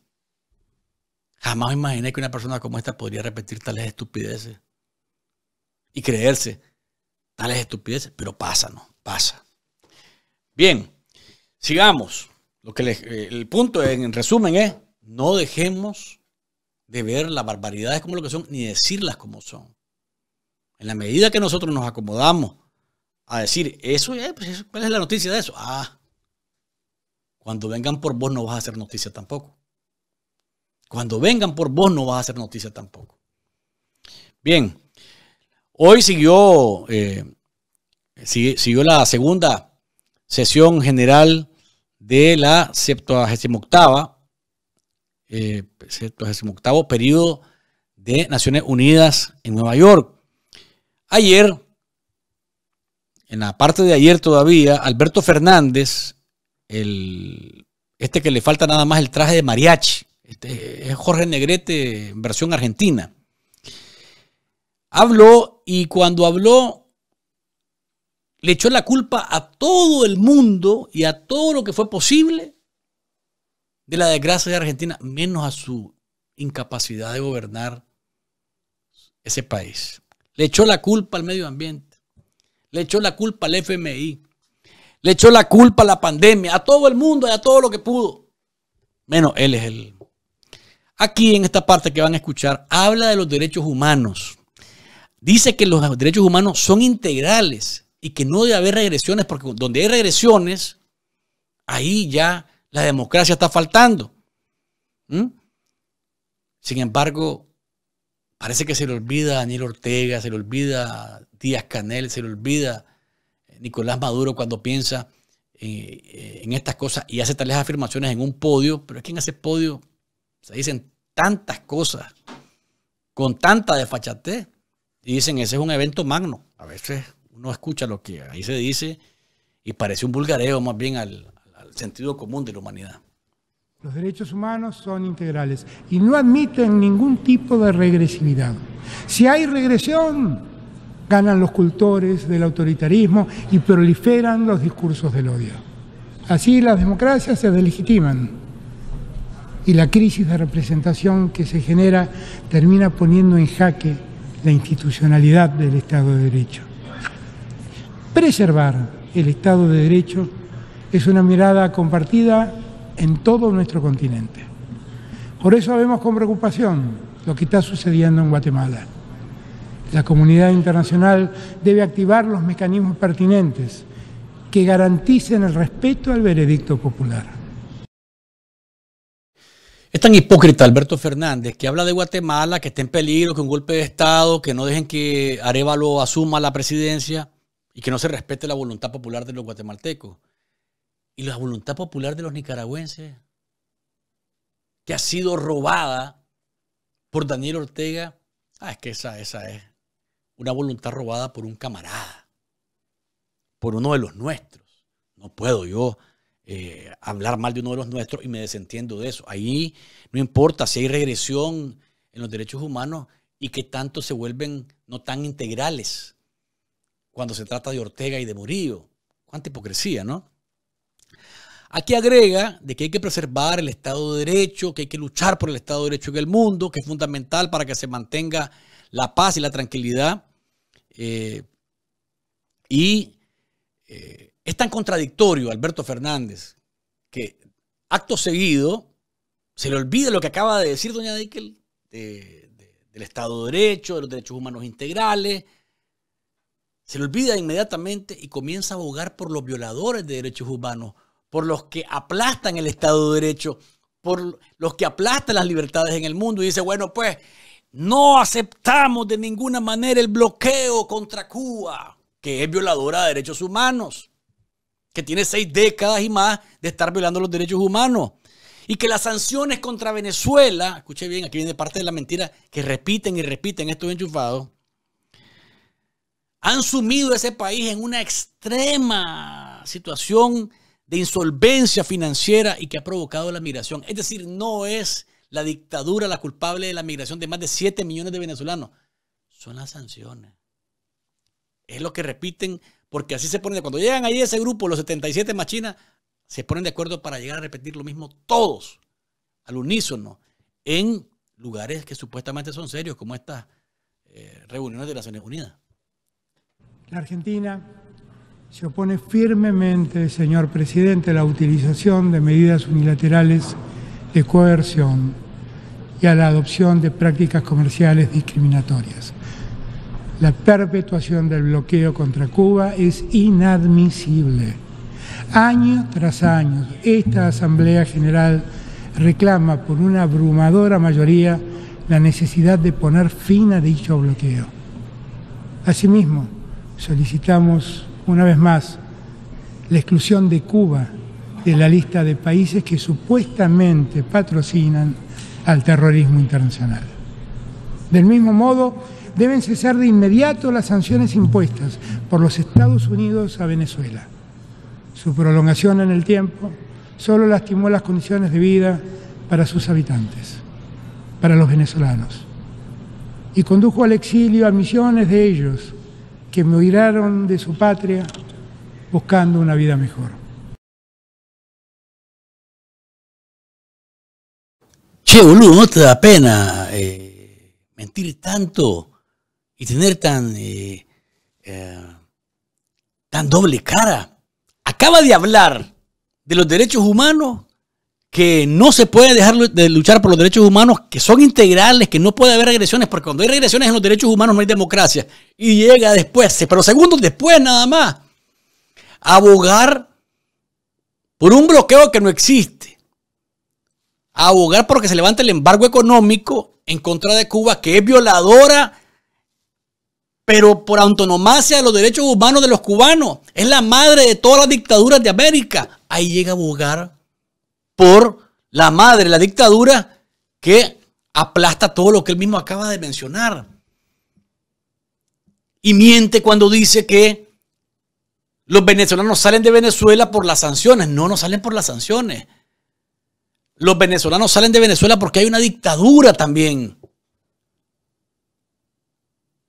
jamás imaginé que una persona como esta podría repetir tales estupideces y creerse tales estupideces, pero pasa, ¿no? Pasa. Bien, sigamos que eh, el punto, en resumen, es no dejemos de ver las barbaridades como lo que son, ni decirlas como son. En la medida que nosotros nos acomodamos a decir, pues, eso, ¿cuál es la noticia de eso? Ah, cuando vengan por vos no vas a hacer noticia tampoco. Cuando vengan por vos no vas a hacer noticia tampoco. Bien, hoy siguió, eh, siguió la segunda sesión general de la 78 eh, periodo de Naciones Unidas en Nueva York. Ayer, en la parte de ayer todavía, Alberto Fernández, el, este que le falta nada más el traje de mariachi, este es Jorge Negrete en versión argentina, habló y cuando habló le echó la culpa a todo el mundo y a todo lo que fue posible de la desgracia de Argentina, menos a su incapacidad de gobernar ese país. Le echó la culpa al medio ambiente, le echó la culpa al FMI, le echó la culpa a la pandemia, a todo el mundo y a todo lo que pudo. Menos él es el... Aquí en esta parte que van a escuchar, habla de los derechos humanos. Dice que los derechos humanos son integrales y que no debe haber regresiones, porque donde hay regresiones, ahí ya la democracia está faltando. Sin embargo, parece que se le olvida Daniel Ortega, se le olvida Díaz Canel, se le olvida Nicolás Maduro cuando piensa en, eh, eh, en estas cosas y hace tales afirmaciones en un podio, pero es que en ese podio se dicen tantas cosas con tanta desfachatez y dicen ese es un evento magno. A veces no escucha lo que ahí se dice y parece un vulgareo más bien al, al sentido común de la humanidad. Los derechos humanos son integrales y no admiten ningún tipo de regresividad. Si hay regresión, ganan los cultores del autoritarismo y proliferan los discursos del odio. Así las democracias se delegitiman y la crisis de representación que se genera termina poniendo en jaque la institucionalidad del Estado de Derecho preservar el Estado de Derecho es una mirada compartida en todo nuestro continente. Por eso vemos con preocupación lo que está sucediendo en Guatemala. La comunidad internacional debe activar los mecanismos pertinentes que garanticen el respeto al veredicto popular. Es tan hipócrita Alberto Fernández que habla de Guatemala, que está en peligro, que un golpe de Estado, que no dejen que Arevalo asuma la presidencia y que no se respete la voluntad popular de los guatemaltecos y la voluntad popular de los nicaragüenses, que ha sido robada por Daniel Ortega. Ah, es que esa, esa es una voluntad robada por un camarada, por uno de los nuestros. No puedo yo eh, hablar mal de uno de los nuestros y me desentiendo de eso. Ahí no importa si hay regresión en los derechos humanos y que tanto se vuelven no tan integrales cuando se trata de Ortega y de Murillo. Cuánta hipocresía, ¿no? Aquí agrega de que hay que preservar el Estado de Derecho, que hay que luchar por el Estado de Derecho en el mundo, que es fundamental para que se mantenga la paz y la tranquilidad. Eh, y eh, es tan contradictorio Alberto Fernández que acto seguido se le olvida lo que acaba de decir doña Dickel del Estado de Derecho, de los derechos humanos integrales, se le olvida inmediatamente y comienza a abogar por los violadores de derechos humanos, por los que aplastan el Estado de Derecho, por los que aplastan las libertades en el mundo. Y dice, bueno, pues no aceptamos de ninguna manera el bloqueo contra Cuba, que es violadora de derechos humanos, que tiene seis décadas y más de estar violando los derechos humanos. Y que las sanciones contra Venezuela, escuche bien, aquí viene parte de la mentira que repiten y repiten estos enchufados, han sumido a ese país en una extrema situación de insolvencia financiera y que ha provocado la migración. Es decir, no es la dictadura la culpable de la migración de más de 7 millones de venezolanos. Son las sanciones. Es lo que repiten, porque así se ponen. Cuando llegan ahí ese grupo, los 77 machinas, se ponen de acuerdo para llegar a repetir lo mismo todos, al unísono, en lugares que supuestamente son serios, como estas eh, reuniones de Naciones Unidas. La Argentina se opone firmemente, señor presidente, a la utilización de medidas unilaterales de coerción y a la adopción de prácticas comerciales discriminatorias. La perpetuación del bloqueo contra Cuba es inadmisible. Año tras año, esta Asamblea General reclama por una abrumadora mayoría la necesidad de poner fin a dicho bloqueo. Asimismo, solicitamos una vez más la exclusión de Cuba de la lista de países que supuestamente patrocinan al terrorismo internacional. Del mismo modo, deben cesar de inmediato las sanciones impuestas por los Estados Unidos a Venezuela. Su prolongación en el tiempo solo lastimó las condiciones de vida para sus habitantes, para los venezolanos, y condujo al exilio a millones de ellos que me miraron de su patria buscando una vida mejor. Che, boludo, ¿no te da pena eh, mentir tanto y tener tan, eh, eh, tan doble cara? Acaba de hablar de los derechos humanos que no se puede dejar de luchar por los derechos humanos, que son integrales, que no puede haber regresiones, porque cuando hay regresiones en los derechos humanos no hay democracia. Y llega después, pero segundos después nada más, abogar por un bloqueo que no existe, a abogar porque se levante el embargo económico en contra de Cuba, que es violadora pero por autonomía de los derechos humanos de los cubanos. Es la madre de todas las dictaduras de América. Ahí llega a abogar por la madre, la dictadura, que aplasta todo lo que él mismo acaba de mencionar. Y miente cuando dice que los venezolanos salen de Venezuela por las sanciones. No, no salen por las sanciones. Los venezolanos salen de Venezuela porque hay una dictadura también.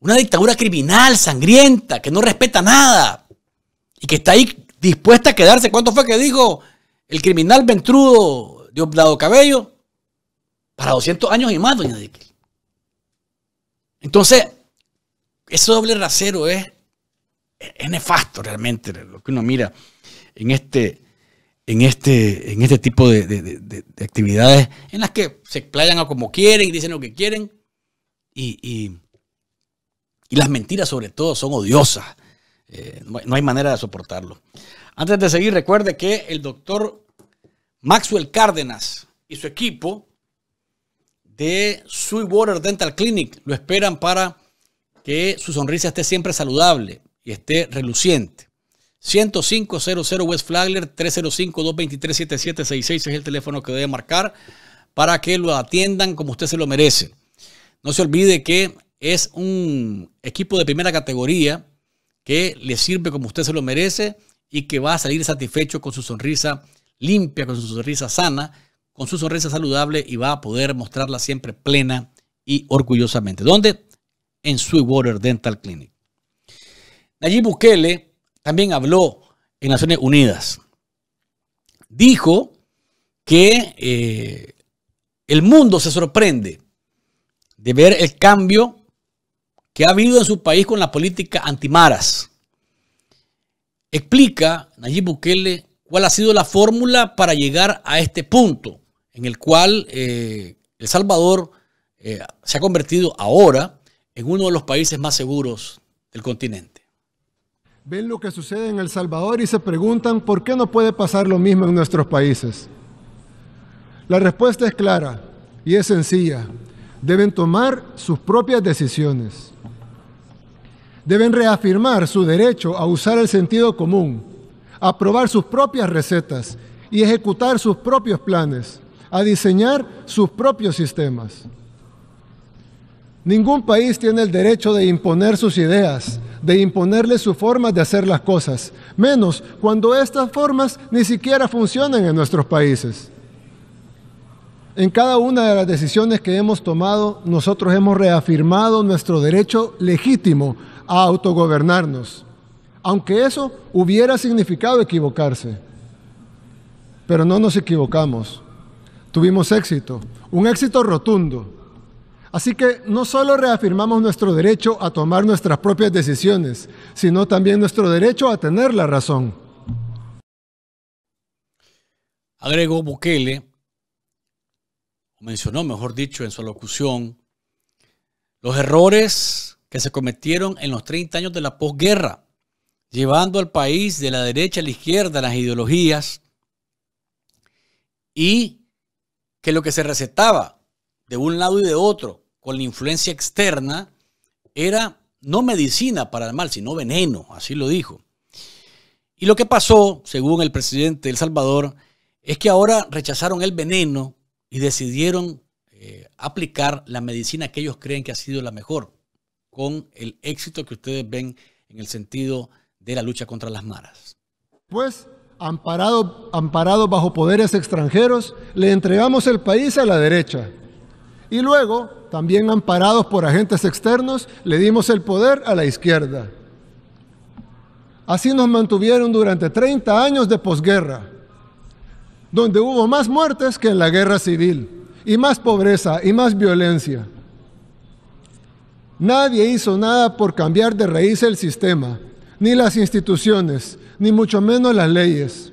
Una dictadura criminal, sangrienta, que no respeta nada y que está ahí dispuesta a quedarse. ¿Cuánto fue que dijo? el criminal ventrudo de Oblado Cabello para 200 años y más, doña Entonces, ese doble rasero es, nefasto realmente, lo que uno mira en este, en este, en este tipo de, actividades en las que se explayan a como quieren y dicen lo que quieren. Y, las mentiras sobre todo son odiosas. Eh, no, hay manera de soportarlo. Antes de seguir, recuerde que el doctor Maxwell Cárdenas y su equipo de Sweetwater Dental Clinic lo esperan para que su sonrisa esté siempre saludable y esté reluciente. 10500 West Flagler 305-223-7766 es el teléfono que debe marcar para que lo atiendan como usted se lo merece. No se olvide que es un equipo de primera categoría que le sirve como usted se lo merece y que va a salir satisfecho con su sonrisa limpia, con su sonrisa sana, con su sonrisa saludable y va a poder mostrarla siempre plena y orgullosamente. ¿Dónde? En Sweetwater Dental Clinic. Nayib Bukele también habló en Naciones Unidas. Dijo que eh, el mundo se sorprende de ver el cambio que ha habido en su país con la política antimaras. Explica Nayib Bukele cuál ha sido la fórmula para llegar a este punto en el cual eh, El Salvador eh, se ha convertido ahora en uno de los países más seguros del continente. Ven lo que sucede en El Salvador y se preguntan por qué no puede pasar lo mismo en nuestros países. La respuesta es clara y es sencilla. Deben tomar sus propias decisiones deben reafirmar su derecho a usar el sentido común, a probar sus propias recetas y ejecutar sus propios planes, a diseñar sus propios sistemas. Ningún país tiene el derecho de imponer sus ideas, de imponerles sus formas de hacer las cosas, menos cuando estas formas ni siquiera funcionan en nuestros países. En cada una de las decisiones que hemos tomado, nosotros hemos reafirmado nuestro derecho legítimo a autogobernarnos, aunque eso hubiera significado equivocarse. Pero no nos equivocamos, tuvimos éxito, un éxito rotundo. Así que no solo reafirmamos nuestro derecho a tomar nuestras propias decisiones, sino también nuestro derecho a tener la razón. Agregó Bukele, mencionó, mejor dicho, en su locución, los errores que se cometieron en los 30 años de la posguerra, llevando al país de la derecha a la izquierda las ideologías y que lo que se recetaba de un lado y de otro con la influencia externa era no medicina para el mal, sino veneno, así lo dijo. Y lo que pasó, según el presidente de El Salvador, es que ahora rechazaron el veneno y decidieron eh, aplicar la medicina que ellos creen que ha sido la mejor con el éxito que ustedes ven en el sentido de la lucha contra las maras. Pues, amparados amparado bajo poderes extranjeros, le entregamos el país a la derecha. Y luego, también amparados por agentes externos, le dimos el poder a la izquierda. Así nos mantuvieron durante 30 años de posguerra, donde hubo más muertes que en la guerra civil, y más pobreza, y más violencia. Nadie hizo nada por cambiar de raíz el sistema, ni las instituciones, ni mucho menos las leyes.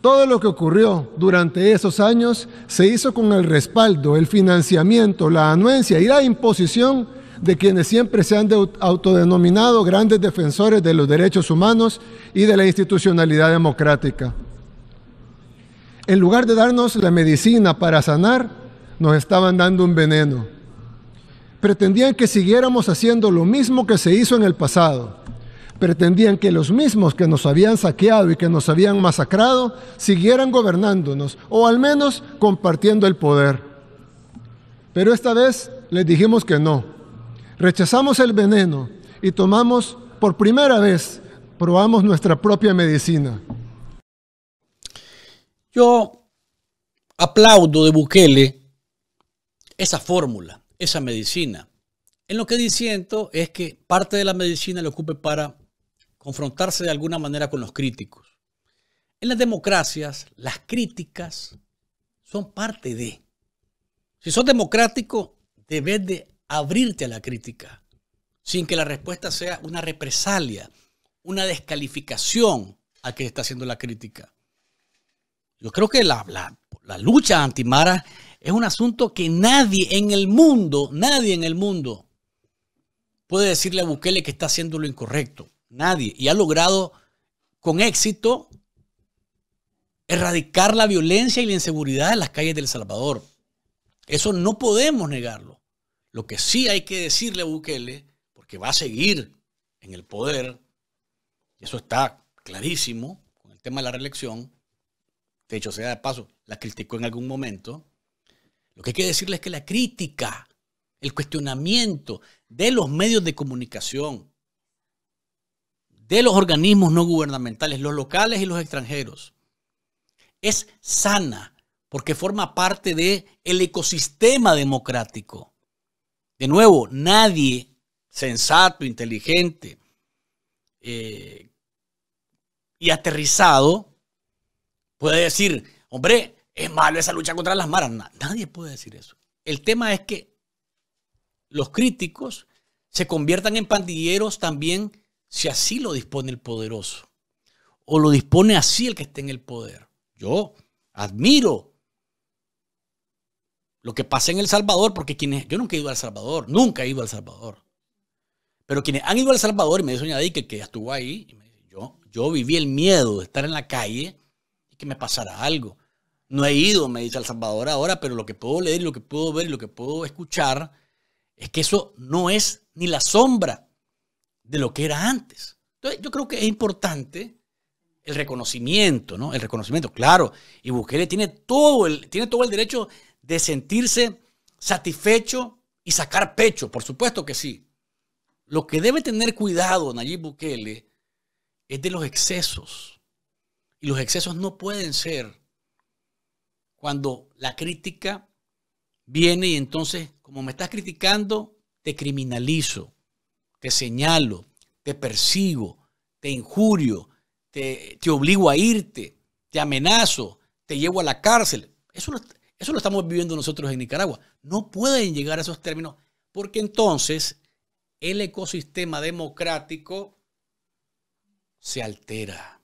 Todo lo que ocurrió durante esos años se hizo con el respaldo, el financiamiento, la anuencia y la imposición de quienes siempre se han autodenominado grandes defensores de los derechos humanos y de la institucionalidad democrática. En lugar de darnos la medicina para sanar, nos estaban dando un veneno pretendían que siguiéramos haciendo lo mismo que se hizo en el pasado. Pretendían que los mismos que nos habían saqueado y que nos habían masacrado siguieran gobernándonos o al menos compartiendo el poder. Pero esta vez les dijimos que no. Rechazamos el veneno y tomamos por primera vez, probamos nuestra propia medicina. Yo aplaudo de Bukele esa fórmula esa medicina. En lo que diciendo es que parte de la medicina le ocupe para confrontarse de alguna manera con los críticos. En las democracias, las críticas son parte de. Si sos democrático, debes de abrirte a la crítica, sin que la respuesta sea una represalia, una descalificación a que está haciendo la crítica. Yo creo que la, la lucha antimara es un asunto que nadie en el mundo, nadie en el mundo puede decirle a Bukele que está haciendo lo incorrecto. Nadie. Y ha logrado con éxito erradicar la violencia y la inseguridad en las calles de El Salvador. Eso no podemos negarlo. Lo que sí hay que decirle a Bukele, porque va a seguir en el poder, eso está clarísimo con el tema de la reelección, de hecho sea de paso, la criticó en algún momento, lo que hay que decirles es que la crítica, el cuestionamiento de los medios de comunicación, de los organismos no gubernamentales, los locales y los extranjeros, es sana porque forma parte del el ecosistema democrático. De nuevo, nadie sensato, inteligente eh, y aterrizado puede decir, hombre, es malo esa lucha contra las maras. Nadie puede decir eso. El tema es que los críticos se conviertan en pandilleros también si así lo dispone el poderoso. O lo dispone así el que esté en el poder. Yo admiro lo que pasa en El Salvador, porque quienes, yo nunca he ido al Salvador, nunca he ido al Salvador. Pero quienes han ido al Salvador, y me dice que, que ya estuvo ahí, yo, yo viví el miedo de estar en la calle y que me pasara algo. No he ido, me dice El Salvador ahora, pero lo que puedo leer lo que puedo ver lo que puedo escuchar es que eso no es ni la sombra de lo que era antes. Entonces, yo creo que es importante el reconocimiento, ¿no? El reconocimiento, claro. Y Bukele tiene todo el, tiene todo el derecho de sentirse satisfecho y sacar pecho, por supuesto que sí. Lo que debe tener cuidado Nayib Bukele es de los excesos. Y los excesos no pueden ser cuando la crítica viene y entonces, como me estás criticando, te criminalizo, te señalo, te persigo, te injurio, te, obligo a irte, te amenazo, te llevo a la cárcel. Eso lo, estamos viviendo nosotros en Nicaragua. No pueden llegar a esos términos porque entonces el ecosistema democrático se altera,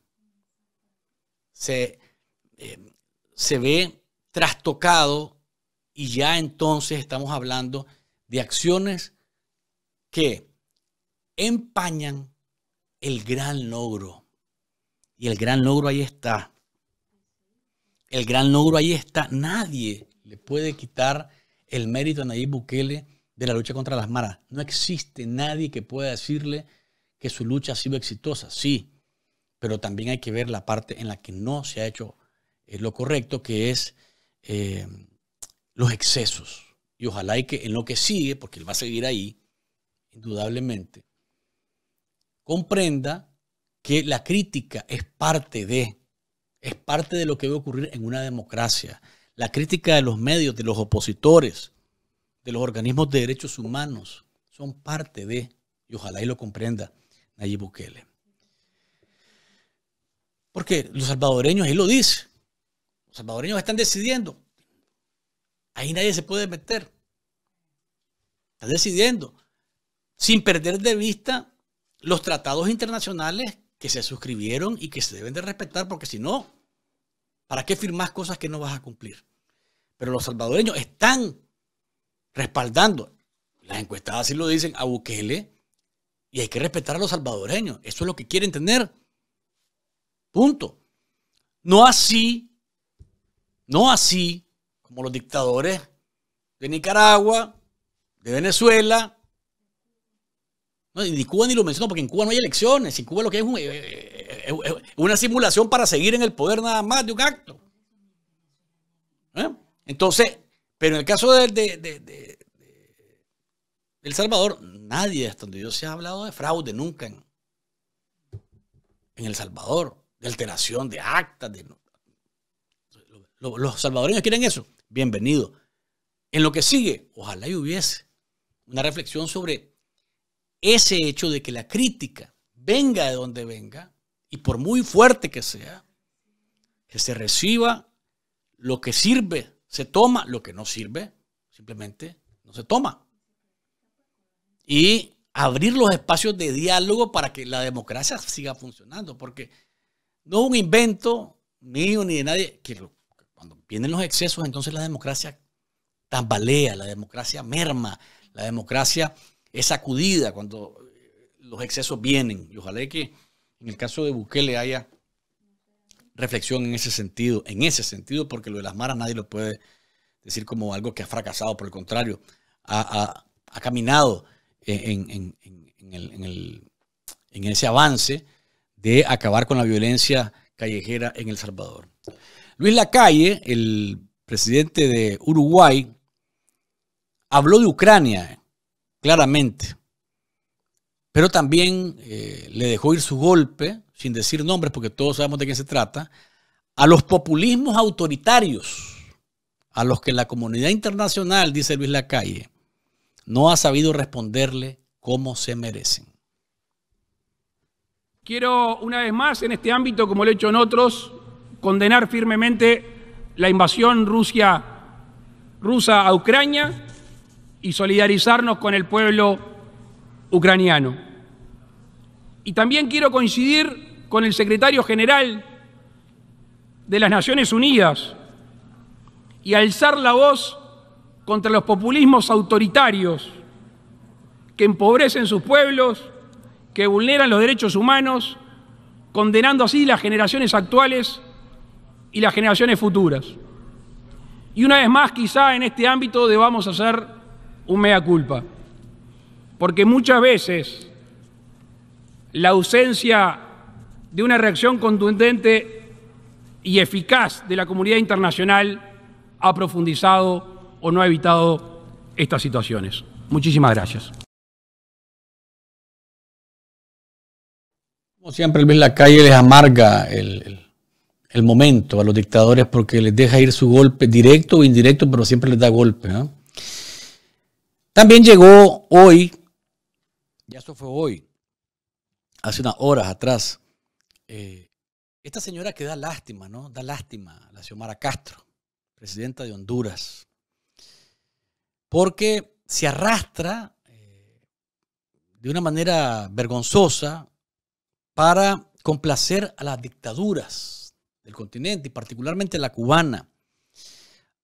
se, eh, se ve trastocado y ya entonces estamos hablando de acciones que empañan el gran logro. Y el gran logro ahí está. El gran logro ahí está. Nadie le puede quitar el mérito a Nayib Bukele de la lucha contra las maras. No existe nadie que pueda decirle que su lucha ha sido exitosa. Sí, pero también hay que ver la parte en la que no se ha hecho eh, lo correcto, que es eh, los excesos. Y ojalá y que en lo que sigue, porque él va a seguir ahí, indudablemente, comprenda que la crítica es parte de, es parte de lo que debe ocurrir en una democracia. La crítica de los medios, de los opositores, de los organismos de derechos humanos, son parte de, y ojalá y lo comprenda Nayib Bukele. Porque los salvadoreños, él lo dice, salvadoreños están decidiendo. Ahí nadie se puede meter. Están decidiendo. Sin perder de vista los tratados internacionales que se suscribieron y que se deben de respetar, porque si no, ¿para qué firmas cosas que no vas a cumplir? Pero los salvadoreños están respaldando, las encuestadas así lo dicen, a Bukele, y hay que respetar a los salvadoreños. Eso es lo que quieren tener. Punto. No así no así como los dictadores de Nicaragua, de Venezuela. ni Cuba ni lo menciono porque en Cuba no hay elecciones. En Cuba lo que es, eh, eh, eh, una simulación para seguir en el poder nada más de un acto. Entonces, pero en el caso de, El Salvador, nadie hasta donde yo se ha hablado de fraude nunca en, El Salvador, de alteración de actas, de, los salvadoreños quieren eso. Bienvenido. En lo que sigue, ojalá y hubiese una reflexión sobre ese hecho de que la crítica venga de donde venga y por muy fuerte que sea, que se reciba lo que sirve, se toma lo que no sirve, simplemente no se toma. Y abrir los espacios de diálogo para que la democracia siga funcionando, porque no es un invento mío ni de nadie, que lo vienen los excesos, entonces la democracia tambalea, la democracia merma, la democracia es sacudida cuando eh, los excesos vienen. Y ojalá que en el caso de Bukele haya reflexión en ese sentido, en ese sentido, porque lo de las maras nadie lo puede decir como algo que ha fracasado, por el contrario, ha, caminado en ese avance de acabar con la violencia callejera en El Salvador. Luis Lacalle, el presidente de Uruguay, habló de Ucrania, claramente, pero también eh, le dejó ir su golpe, sin decir nombres, porque todos sabemos de qué se trata, a los populismos autoritarios, a los que la comunidad internacional, dice Luis Lacalle, no ha sabido responderle como se merecen. Quiero una vez más en este ámbito, como lo he hecho en otros, condenar firmemente la invasión Rusia, rusa a Ucrania y solidarizarnos con el pueblo ucraniano. Y también quiero coincidir con el secretario general de las Naciones Unidas y alzar la voz contra los populismos autoritarios que empobrecen sus pueblos, que vulneran los derechos humanos, condenando así las generaciones actuales y las generaciones futuras. Y una vez más, quizá en este ámbito debamos hacer un mea culpa, porque muchas veces la ausencia de una reacción contundente y eficaz de la comunidad internacional ha profundizado o no ha evitado estas situaciones. Muchísimas gracias. Como siempre, les amarga el el momento a los dictadores porque les deja ir su golpe directo o indirecto, pero siempre les da golpe. También llegó hoy, ya eso fue hoy, hace unas horas atrás, eh, esta señora que da lástima, ¿no? Da lástima, la Xiomara Castro, presidenta de Honduras, porque se arrastra eh, de una manera vergonzosa para complacer a las dictaduras el continente y particularmente la cubana.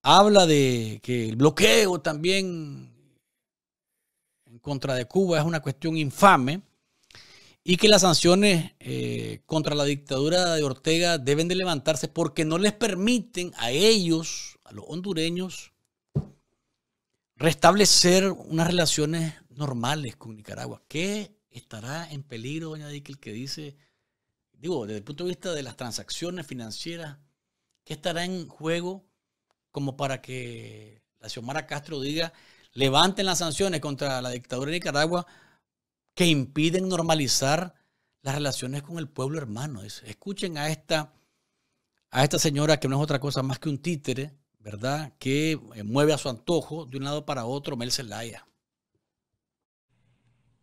Habla de que el bloqueo también en contra de Cuba es una cuestión infame y que las sanciones eh, contra la dictadura de Ortega deben de levantarse porque no les permiten a ellos, a los hondureños, restablecer unas relaciones normales con Nicaragua. ¿Qué estará en peligro, doña Dick, el que dice digo, desde el punto de vista de las transacciones financieras, ¿qué estará en juego como para que la Xiomara Castro diga, levanten las sanciones contra la dictadura de Nicaragua que impiden normalizar las relaciones con el pueblo hermano? Escuchen a esta, a esta señora que no es otra cosa más que un títere, ¿verdad? Que eh, mueve a su antojo de un lado para otro Mel Zelaya.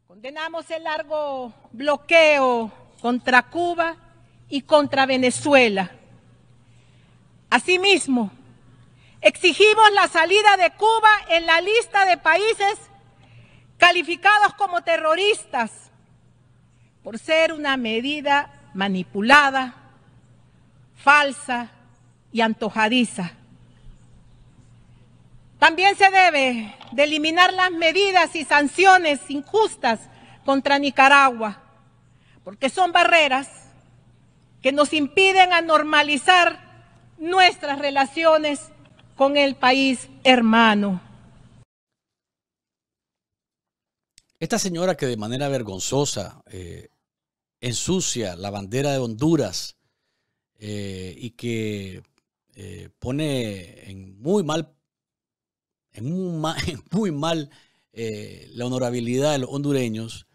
Condenamos el largo bloqueo contra Cuba y contra Venezuela. Asimismo, exigimos la salida de Cuba en la lista de países calificados como terroristas por ser una medida manipulada, falsa y antojadiza. También se debe de eliminar las medidas y sanciones injustas contra Nicaragua porque son barreras que nos impiden a normalizar nuestras relaciones con el país hermano. Esta señora que de manera vergonzosa eh, ensucia la bandera de Honduras eh, y que eh, pone en muy mal, en [LAUGHS] muy mal la honorabilidad de los hondureños,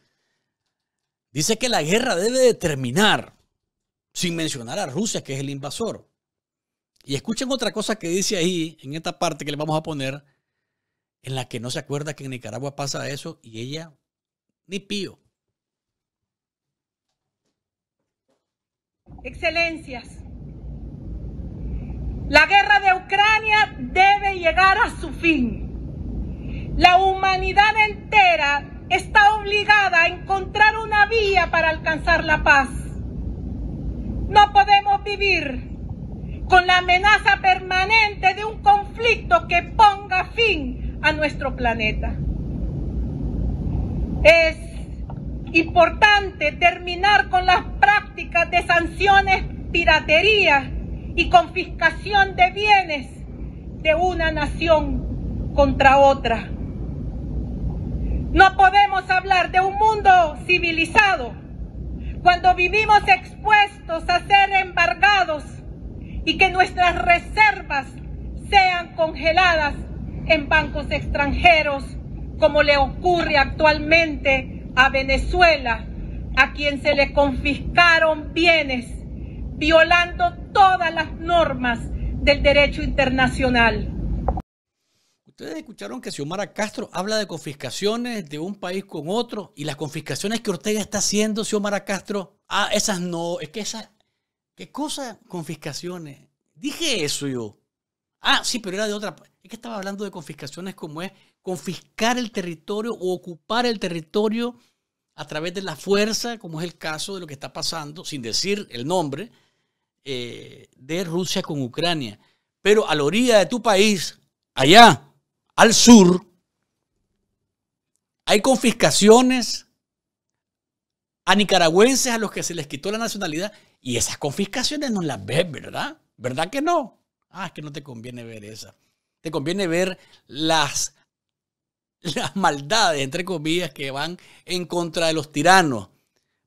Dice que la guerra debe de terminar, sin mencionar a Rusia, que es el invasor. Y escuchen otra cosa que dice ahí, en esta parte que le vamos a poner, en la que no se acuerda que en Nicaragua pasa eso y ella ni pío. Excelencias, la guerra de Ucrania debe llegar a su fin. La humanidad entera está obligada a encontrar una vía para alcanzar la paz. No podemos vivir con la amenaza permanente de un conflicto que ponga fin a nuestro planeta. Es importante terminar con las prácticas de sanciones, piratería y confiscación de bienes de una nación contra otra. No podemos hablar de un mundo civilizado cuando vivimos expuestos a ser embargados y que nuestras reservas sean congeladas en bancos extranjeros, como le ocurre actualmente a Venezuela, a quien se le confiscaron bienes, violando todas las normas del derecho internacional. Ustedes escucharon que Xiomara Castro habla de confiscaciones de un país con otro y las confiscaciones que Ortega está haciendo, Xiomara Castro. Ah, esas no, es que esas. ¿Qué cosa? Confiscaciones. Dije eso yo. Ah, sí, pero era de otra. Es que estaba hablando de confiscaciones como es confiscar el territorio o ocupar el territorio a través de la fuerza, como es el caso de lo que está pasando, sin decir el nombre, eh, de Rusia con Ucrania. Pero a la orilla de tu país, allá, al sur, hay confiscaciones a nicaragüenses a los que se les quitó la nacionalidad y esas confiscaciones no las ves, ¿verdad? ¿Verdad que no? Ah, es que no te conviene ver esa. Te conviene ver las, las maldades, entre comillas, que van en contra de los tiranos.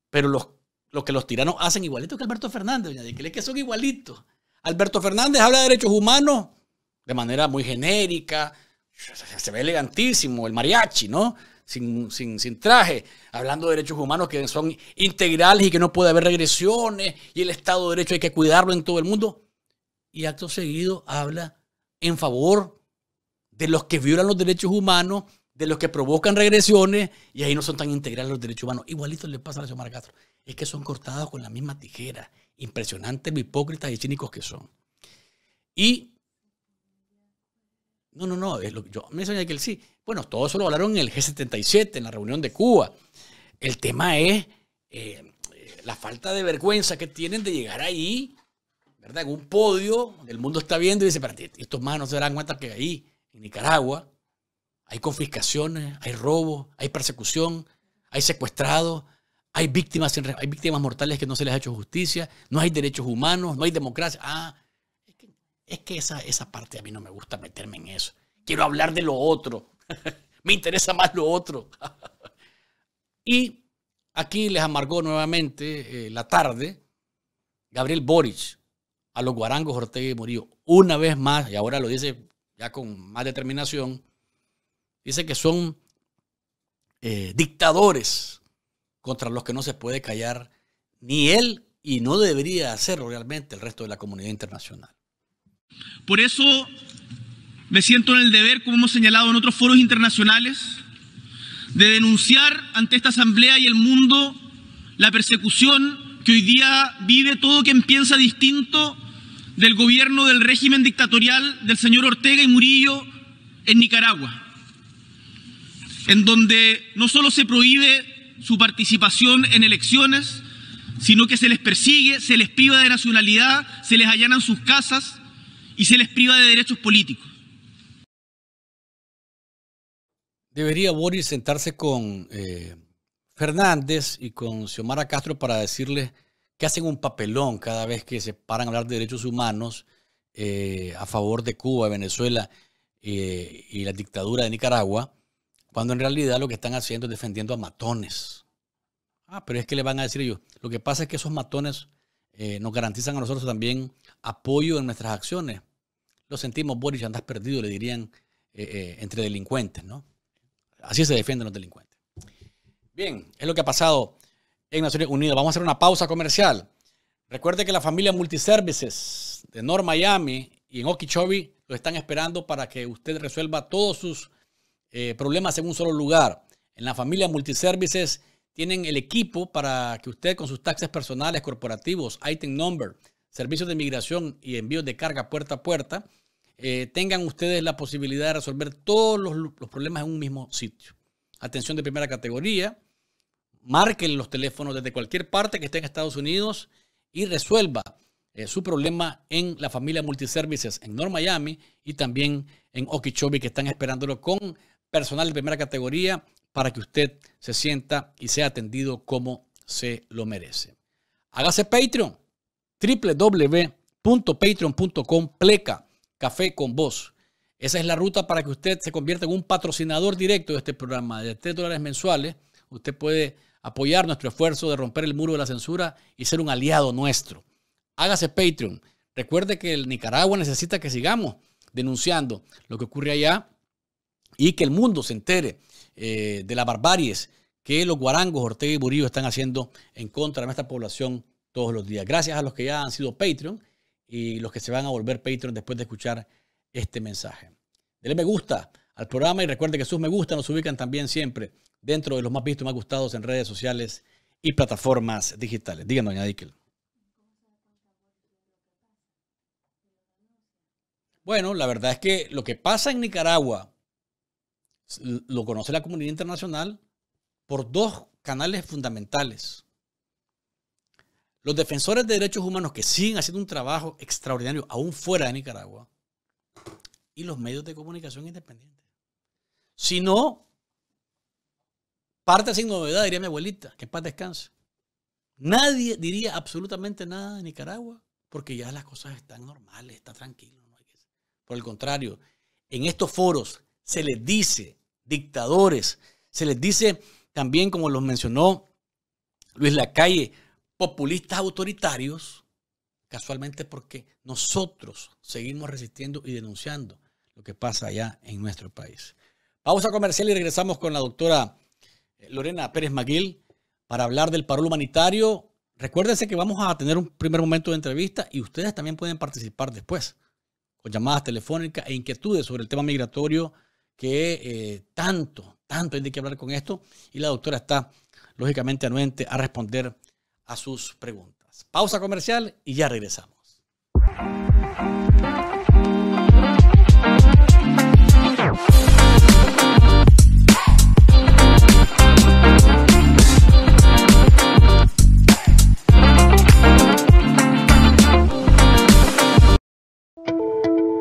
Pero los, que los tiranos hacen igualito que Alberto Fernández, que son igualitos. Alberto Fernández habla de derechos humanos de manera muy genérica, [LAUGHS] se ve elegantísimo, el mariachi, ¿no? Sin, traje, hablando de derechos humanos que son integrales y que no puede haber regresiones y el Estado de Derecho hay que cuidarlo en todo el mundo. Y acto seguido habla en favor de los que violan los derechos humanos, de los que provocan regresiones y ahí no son tan integrales los derechos humanos. Igualito le pasa a la señora Castro. Es que son cortados con la misma tijera. Impresionantes, hipócritas y cínicos que son. Y no, no, no, es lo que yo que sí. Bueno, todo eso lo hablaron en el G77, en la reunión de Cuba. El tema es eh, eh, la falta de vergüenza que tienen de llegar ahí, ¿verdad? En un podio, el mundo está viendo y dice, pero estos manos no se darán cuenta que ahí, en Nicaragua, hay confiscaciones, hay robos, hay persecución, hay secuestrados, hay víctimas, hay víctimas mortales que no se les ha hecho justicia, no hay derechos humanos, no hay democracia. Ah, es que esa, esa parte a mí no me gusta meterme en eso. Quiero hablar de lo otro. [LAUGHS] me interesa más lo otro. [LAUGHS] y aquí les amargó nuevamente eh, la tarde Gabriel Boric a los guarangos Ortega y Una vez más, y ahora lo dice ya con más determinación, dice que son eh, dictadores contra los que no se puede callar ni él y no debería hacerlo realmente el resto de la comunidad internacional. Por eso me siento en el deber, como hemos señalado en otros foros internacionales, de denunciar ante esta Asamblea y el mundo la persecución que hoy día vive todo quien piensa distinto del gobierno del régimen dictatorial del señor Ortega y Murillo en Nicaragua, en donde no solo se prohíbe su participación en elecciones, sino que se les persigue, se les priva de nacionalidad, se les allanan sus casas y se les priva de derechos políticos. Debería Boris sentarse con eh, Fernández y con Xiomara Castro para decirles que hacen un papelón cada vez que se paran a hablar de derechos humanos eh, a favor de Cuba, Venezuela eh, y la dictadura de Nicaragua, cuando en realidad lo que están haciendo es defendiendo a matones. Ah, pero es que le van a decir ellos, lo que pasa es que esos matones nos garantizan a nosotros también apoyo en nuestras acciones. Lo sentimos, Boris, andas perdido, le dirían eh, eh, entre delincuentes, ¿no? Así se defienden los delincuentes. Bien, es lo que ha pasado en Naciones Unidas. Vamos a hacer una pausa comercial. Recuerde que la familia Multiservices de North Miami y en Okeechobee lo están esperando para que usted resuelva todos sus eh, problemas en un solo lugar. En la familia Multiservices tienen el equipo para que usted con sus taxes personales, corporativos, item number, servicios de migración y envíos de carga puerta a puerta, eh, tengan ustedes la posibilidad de resolver todos los, problemas en un mismo sitio. Atención de primera categoría, marquen los teléfonos desde cualquier parte que esté en Estados Unidos y resuelva eh, su problema en la familia Multiservices en North Miami y también en Okeechobee que están esperándolo con personal de primera categoría para que usted se sienta y sea atendido como se lo merece. Hágase Patreon www.patreon.com pleca café con Voz. Esa es la ruta para que usted se convierta en un patrocinador directo de este programa. De 3 dólares mensuales, usted puede apoyar nuestro esfuerzo de romper el muro de la censura y ser un aliado nuestro. Hágase Patreon. Recuerde que el Nicaragua necesita que sigamos denunciando lo que ocurre allá y que el mundo se entere eh, de las barbaries que los guarangos Ortega y Burillo están haciendo en contra de nuestra población todos los días. Gracias a los que ya han sido Patreon y los que se van a volver Patreon después de escuchar este mensaje. Dele me gusta al programa y recuerde que sus me gusta nos ubican también siempre dentro de los más vistos, y más gustados en redes sociales y plataformas digitales. Díganme, doña Bueno, la verdad es que lo que pasa en Nicaragua lo conoce la comunidad internacional por dos canales fundamentales. Los defensores de derechos humanos que siguen haciendo un trabajo extraordinario aún fuera de Nicaragua y los medios de comunicación independientes. Si no, parte sin novedad, diría mi abuelita, que paz descanse. Nadie diría absolutamente nada de Nicaragua porque ya las cosas están normales, está tranquilo. Por el contrario, en estos foros se les dice dictadores, se les dice también, como los mencionó Luis Lacalle, populistas autoritarios, casualmente porque nosotros seguimos resistiendo y denunciando lo que pasa allá en nuestro país. Pausa comercial y regresamos con la doctora eh, Lorena Pérez Maguil para hablar del paro humanitario. Recuérdense que vamos a tener un primer momento de entrevista y ustedes también pueden participar después con llamadas telefónicas e inquietudes sobre el tema migratorio que eh, tanto, tanto hay que hablar con esto y la doctora está lógicamente anuente a responder a sus preguntas. Pausa comercial y ya regresamos.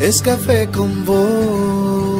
es café con vos.